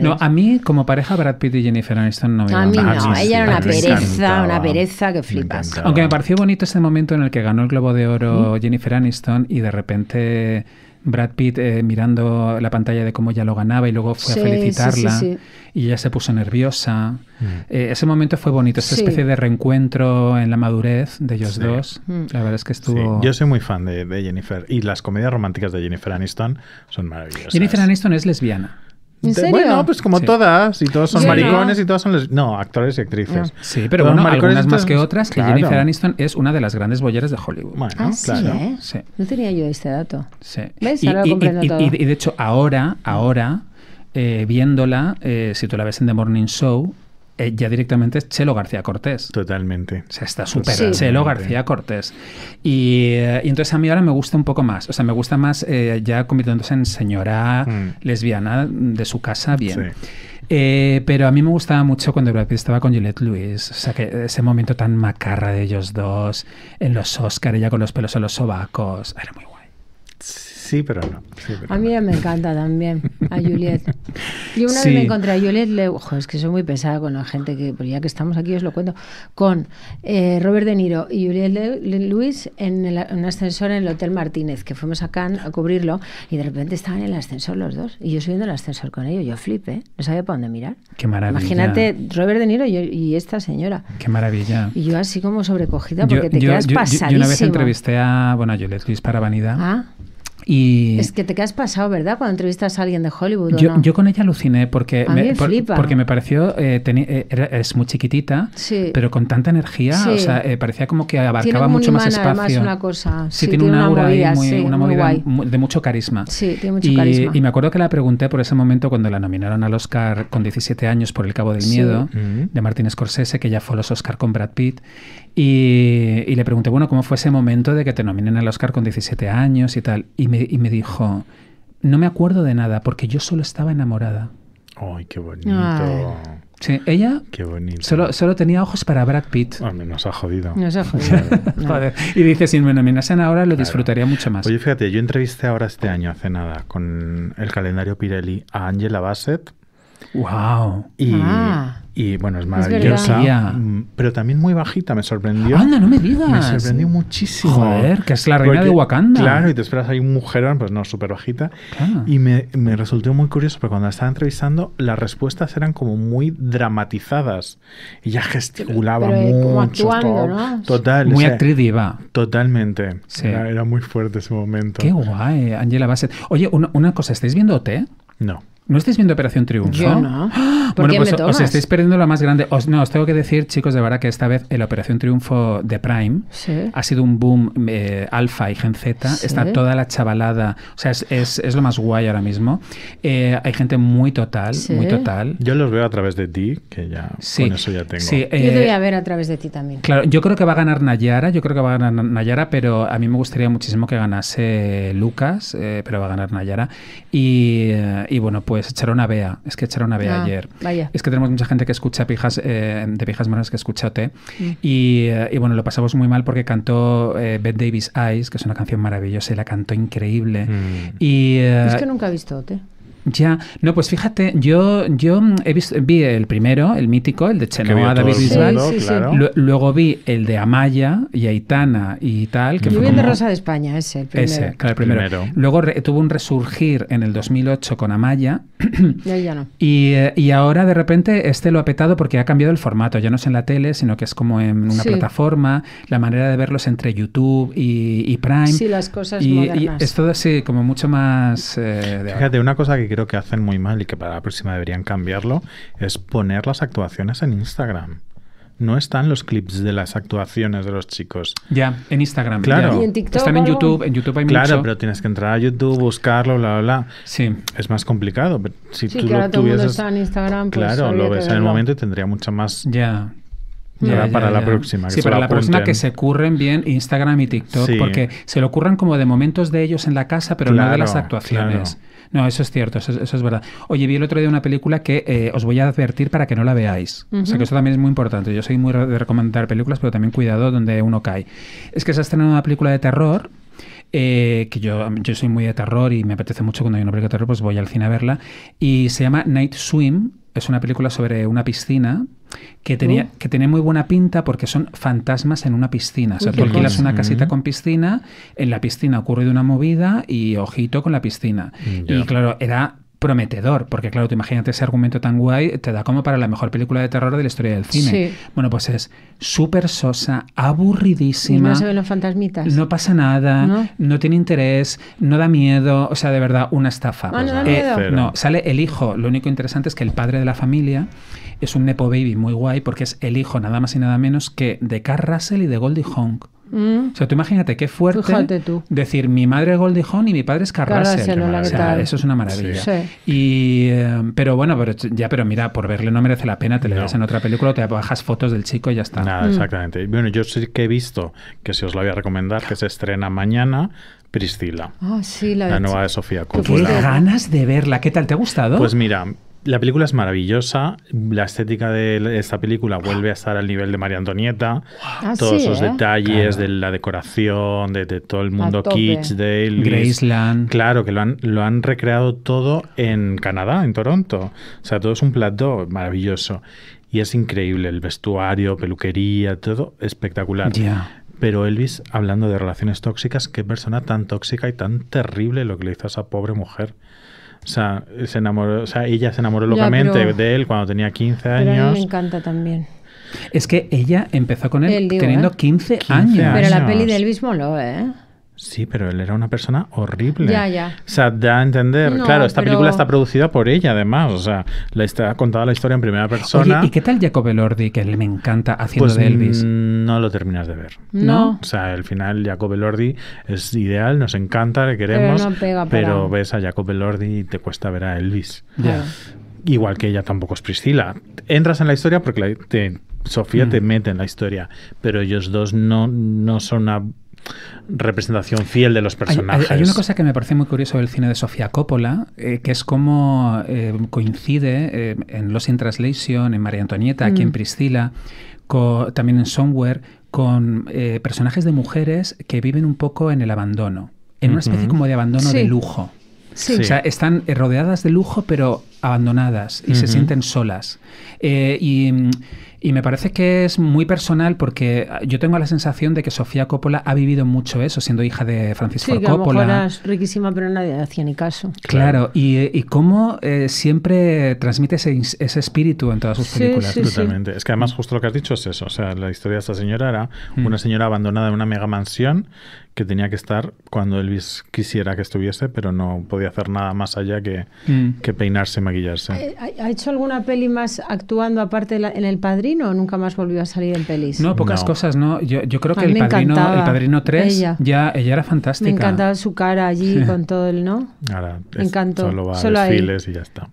No, a mí como pareja Brad Pitt y Jennifer Aniston no me A mí no, a ella era una pereza, una pereza que flipas. Aunque me pareció bonito ese momento en el que ganó el Globo de Oro ¿Mm? Jennifer Aniston y de repente Brad Pitt eh, mirando la pantalla de cómo ella lo ganaba y luego fue a felicitarla y ella se puso nerviosa. Mm. Eh, ese momento fue bonito, esa especie de reencuentro en la madurez de ellos dos. Mm. La verdad es que estuvo... Yo soy muy fan de, de Jennifer y las comedias románticas de Jennifer Aniston son maravillosas. Jennifer Aniston es lesbiana. Bueno, pues como todas, y todos son maricones y todas son los No, actores y actrices. Sí, pero bueno, algunas más que otras. Y Jennifer Aniston es una de las grandes bolleras de Hollywood. Bueno, ah, claro. Eh? sí, No tenía yo este dato. Sí. Y, de hecho, ahora, ahora, eh, viéndola, eh, si tú la ves en The Morning Show, eh, ya directamente es Chelo García Cortés. Totalmente. O sea, está súper Chelo García Cortés. Eh, y, entonces a mí ahora me gusta un poco más. O sea, me gusta más eh, ya convirtiéndose en señora mm. lesbiana de su casa, bien. pero a mí me gustaba mucho cuando estaba con Juliette Lewis. O sea, que ese momento tan macarra de ellos dos en los Oscar, ella con los pelos a los sobacos. Era muy guay. Sí. Sí, pero no. a mí me encanta también, a Juliet. Yo una vez me encontré a Juliet, ojo, es que soy muy pesada con la gente, que pero ya que estamos aquí os lo cuento, con eh, Robert De Niro y Juliet Lewis en, el, un ascensor en el Hotel Martínez, que fuimos acá a cubrirlo, y de repente estaban en el ascensor los dos, y yo subiendo el ascensor con ellos, yo flipé, no sabía para dónde mirar. Qué maravilla. Imagínate Robert De Niro y, y esta señora. Qué maravilla. Y yo así como sobrecogida, porque te quedas yo, Yo una vez entrevisté a, bueno, a Juliet para Vanidad. Ah es que te quedas pasado, ¿verdad? Cuando entrevistas a alguien de Hollywood. Yo, con ella aluciné porque, me, porque me pareció, eh, eh, es muy chiquitita, pero con tanta energía, o sea, eh, parecía como que abarcaba mucho más espacio. Además, una cosa. Sí, tiene, una aura ahí una movida de mucho carisma. Sí, tiene mucho carisma. Y me acuerdo que la pregunté por ese momento cuando la nominaron al Oscar con 17 años por El Cabo del Miedo, de Martin Scorsese, que ya fue los Oscar con Brad Pitt. Y, le pregunté, bueno, ¿cómo fue ese momento de que te nominen al Oscar con 17 años y tal? Y me, dijo, no me acuerdo de nada porque yo solo estaba enamorada. ¡Ay, qué bonito! Sí, ella Qué bonito. Solo, solo, tenía ojos para Brad Pitt. A ah, mí nos ha jodido. Nos ha jodido. Y dice, si me nominasen ahora lo disfrutaría mucho más. Oye, fíjate, yo entrevisté ahora este año, hace nada, con el calendario Pirelli a Angela Bassett, ¡Wow! Ah. Y, bueno, es maravillosa. Mm, pero también muy bajita, me sorprendió. ¡Anda, no me digas! Me sorprendió muchísimo. Joder, que es la reina de Wakanda. Claro, y te esperas ahí un mujerón, pues no, súper bajita. Y me, me, resultó muy curioso, porque cuando la estaba entrevistando, las respuestas eran como muy dramatizadas. Ella gesticulaba mucho. Total. Muy actriz diva. Totalmente. Era, muy fuerte ese momento. ¡Qué guay, Angela Bassett! Oye, una, una cosa, ¿estáis viendo OT? No. ¿No estáis viendo Operación Triunfo? Yo no. ¡Ah! ¿Por bueno, pues os estáis perdiendo la más grande. Os, no, os tengo que decir, chicos, de verdad que esta vez la Operación Triunfo de Prime ha sido un boom eh, alfa y gen Z. Está toda la chavalada. O sea, es, es, lo más guay ahora mismo. Eh, hay gente muy total, muy total. Yo los veo a través de ti, que ya con eso ya tengo. yo te voy eh, a ver a través de ti también. Claro, yo creo que va a ganar Nayara, yo creo que va a ganar Nayara, pero a mí me gustaría muchísimo que ganase Lucas, pero va a ganar Nayara. y bueno, pues una pues, vea. Es que echar una Bea ah, ayer. Es que tenemos mucha gente que escucha pijas, eh, de pijas manos que escuchate. Mm. Y, eh, y, bueno, lo pasamos muy mal porque cantó Ben eh, Beth Davis Eyes, que es una canción maravillosa y la cantó increíble. Mm. Y, es que nunca he visto Ote. Ya, no, pues fíjate, yo, yo he visto, vi el primero, el mítico, el de Chenoa David Bisbal. Luego vi el de Amaya y Aitana y tal. Que yo de Rosa de España, ese, el primero. Ese, claro, el primero. Luego tuvo un resurgir en el 2008 con Amaya. ya no. Eh, y, ahora de repente este lo ha petado porque ha cambiado el formato. Ya no es en la tele, sino que es como en una plataforma, la manera de verlos entre YouTube y, Prime. Sí, las cosas y, Y es todo así, como mucho más. Eh, fíjate, una cosa que creo que hacen muy mal y que para la próxima deberían cambiarlo es poner las actuaciones en Instagram. No están los clips de las actuaciones de los chicos. Ya, en Instagram. Claro. están en YouTube. En YouTube hay claro, mucho. Claro, pero tienes que entrar a YouTube, buscarlo, bla, bla, bla. Sí. Es más complicado. si tú lo todo el mundo está en Instagram. Pues claro, lo ves en el momento y tendría mucha más ya. Ya, para la próxima. sí, para la próxima que se curren bien Instagram y TikTok, porque se lo curran como de momentos de ellos en la casa, pero no de las actuaciones. No, eso es cierto, eso, es verdad. Oye, vi el otro día una película que eh, os voy a advertir para que no la veáis. O sea, que eso también es muy importante. Yo soy muy de recomendar películas, pero también cuidado donde uno cae. Es que se ha estrenado una película de terror eh, que yo soy muy de terror y me apetece mucho cuando hay una película de terror, pues voy al cine a verla. Y se llama Night Swim. Es una película sobre una piscina que tenía, uh. que tenía muy buena pinta porque son fantasmas en una piscina. O sea, tú alquilas una casita con piscina, en la piscina ocurre una movida y ojito con la piscina. Y claro, era prometedor, porque claro, te imagínate ese argumento tan guay, te da como para la mejor película de terror de la historia del cine. Bueno, pues es súper sosa, aburridísima. no se ven los fantasmitas. No pasa nada, ¿No? tiene interés, no da miedo, o sea, de verdad, una estafa. Ah, eh, no, sale el hijo, lo único interesante es que el padre de la familia es un Nepo Baby muy guay porque es el hijo nada más y nada menos que de Carl Russell y de Goldie Hawn. Mm. O sea, tú imagínate qué fuerte tú. decir mi madre es Goldie Hawn y mi padre es Carl Russell. eso es una maravilla. Y, eh, pero bueno, ya, pero mira, por verle no merece la pena, te le das ves en otra película, te bajas fotos del chico y ya está. Nada, mm. exactamente. Bueno, yo sí que he visto que si os la voy a recomendar, que se estrena mañana. Priscila. Ah, sí, la, de Sofía Coppola. Qué ganas de verla. ¿Qué tal? ¿Te ha gustado? Pues mira, la película es maravillosa. La estética de esta película vuelve a estar al nivel de María Antonieta. Ah, Todos los ¿eh? detalles de la decoración, de, todo el mundo kitsch, de Graceland. Claro, que lo han, recreado todo en Canadá, en Toronto. O sea, todo es un plato maravilloso. Y es increíble. El vestuario, peluquería, todo espectacular. Pero Elvis, hablando de relaciones tóxicas, qué persona tan tóxica y tan terrible lo que le hizo a esa pobre mujer. O sea, se enamoró, ella se enamoró locamente de él cuando tenía 15 años. a mí me encanta también. Es que ella empezó con él, teniendo 15, ¿eh? años. Pero la peli de mismo lo ¿eh? Sí, pero él era una persona horrible. Ya, ya. O sea, da a entender. claro, esta película está producida por ella, además. O sea, le está contada la historia en primera persona. ¿Y qué tal Jacob Elordi, que él me encanta haciendo pues de Elvis? Mm, no lo terminas de ver. No. O sea, al final Jacob Elordi es ideal, nos encanta, le queremos. Pero, no pero ves a Jacob Elordi y te cuesta ver a Elvis. Ya. Igual que ella tampoco es Priscila. Entras en la historia porque Sofía te mm. mete en la historia, pero ellos dos no, no son una representación fiel de los personajes. Hay, una cosa que me parece muy curiosa del cine de Sofía Coppola, eh, que es cómo eh, coincide eh, en Los in Translation, en María Antonieta, aquí en mm. Priscila, también en Somewhere, con personajes de mujeres que viven un poco en el abandono, en una especie como de abandono de lujo. O sea, están rodeadas de lujo, pero abandonadas y se sienten solas. y mm, y me parece que es muy personal porque ah, yo tengo la sensación de que Sofía Coppola ha vivido mucho eso, siendo hija de Francis Coppola. A riquísima, pero nadie hacía ni caso. Claro, y, y cómo eh, siempre transmite ese, ese, espíritu en todas sus películas. Es que además, justo lo que has dicho es eso. O sea, la historia de esta señora era mm. una señora abandonada en una mega mansión que tenía que estar cuando Elvis quisiera que estuviese, pero no podía hacer nada más allá que, mm. que peinarse, maquillarse. Eh, ¿Ha, hecho alguna peli más actuando aparte en El Padrino o nunca más volvió a salir en pelis? No, pocas cosas, ¿no? Yo, creo que el padrino, el padrino, 3 Ya, ella era fantástica. Me encantaba su cara allí con todo el, ¿no? encantó. solo va a desfiles y ya está.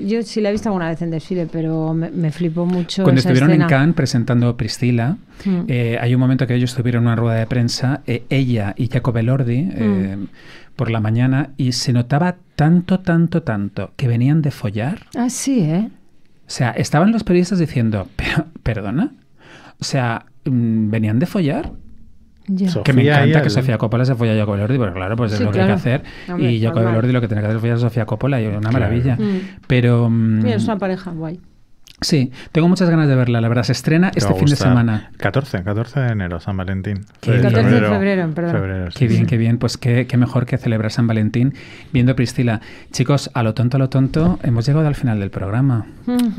yo sí la he visto alguna vez en desfile, pero me, me flipó mucho Cuando estuvieron en Cannes presentando Priscila, mm. eh, hay un momento que ellos en una rueda de prensa, eh, ella y Jacob Elordi mm. eh, por la mañana y se notaba tanto, tanto, tanto que venían de follar. Ah, sí, ¿eh? O sea, estaban los periodistas diciendo, perdona, o sea, mm, venían de follar. Que me encanta que Sofía Coppola se folla a Jacob Elordi, porque claro, pues es lo que hay que hacer. y Jacob Elordi lo que tiene que hacer es follar a Sofía Coppola, y una maravilla. Mm. Pero... es una pareja guay. Sí, tengo muchas ganas de verla, la verdad. Se estrena este fin de semana. 14, 14 de enero, San Valentín. 14 de febrero, perdón. qué bien, qué bien. Pues qué, qué, mejor que celebrar San Valentín viendo Priscila. Chicos, a lo tonto, a lo tonto, hemos llegado al final del programa.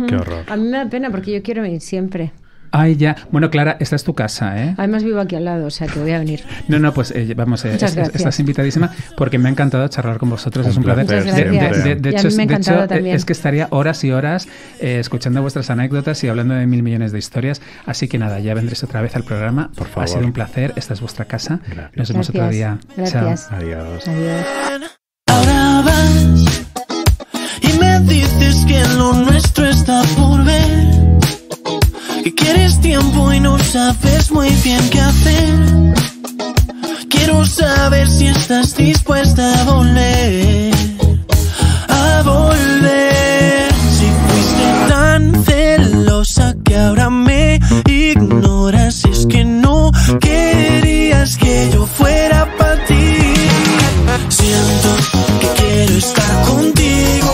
Qué horror. A mí me da pena porque yo quiero ir siempre. Ay, ya. Bueno, Clara, esta es tu casa, ¿eh? Además vivo aquí al lado, o sea que voy a venir. No, no, pues eh, vamos, eh, estás invitadísima porque me ha encantado charlar con vosotros, es un placer. De, hecho, eh, es que estaría horas y horas escuchando vuestras anécdotas y hablando de mil millones de historias. Así que nada, ya vendréis otra vez al programa. Por favor. Ha sido un placer, esta es vuestra casa. Nos vemos otro día. Chao. Adiós. Adiós. y me dices que lo nuestro está por ver quieres tiempo y no sabes muy bien qué hacer. Quiero saber si estás dispuesta a volver. A volver. Si fuiste tan celosa que ahora me ignoras, es que no querías que yo fuera para ti. Siento que quiero estar contigo.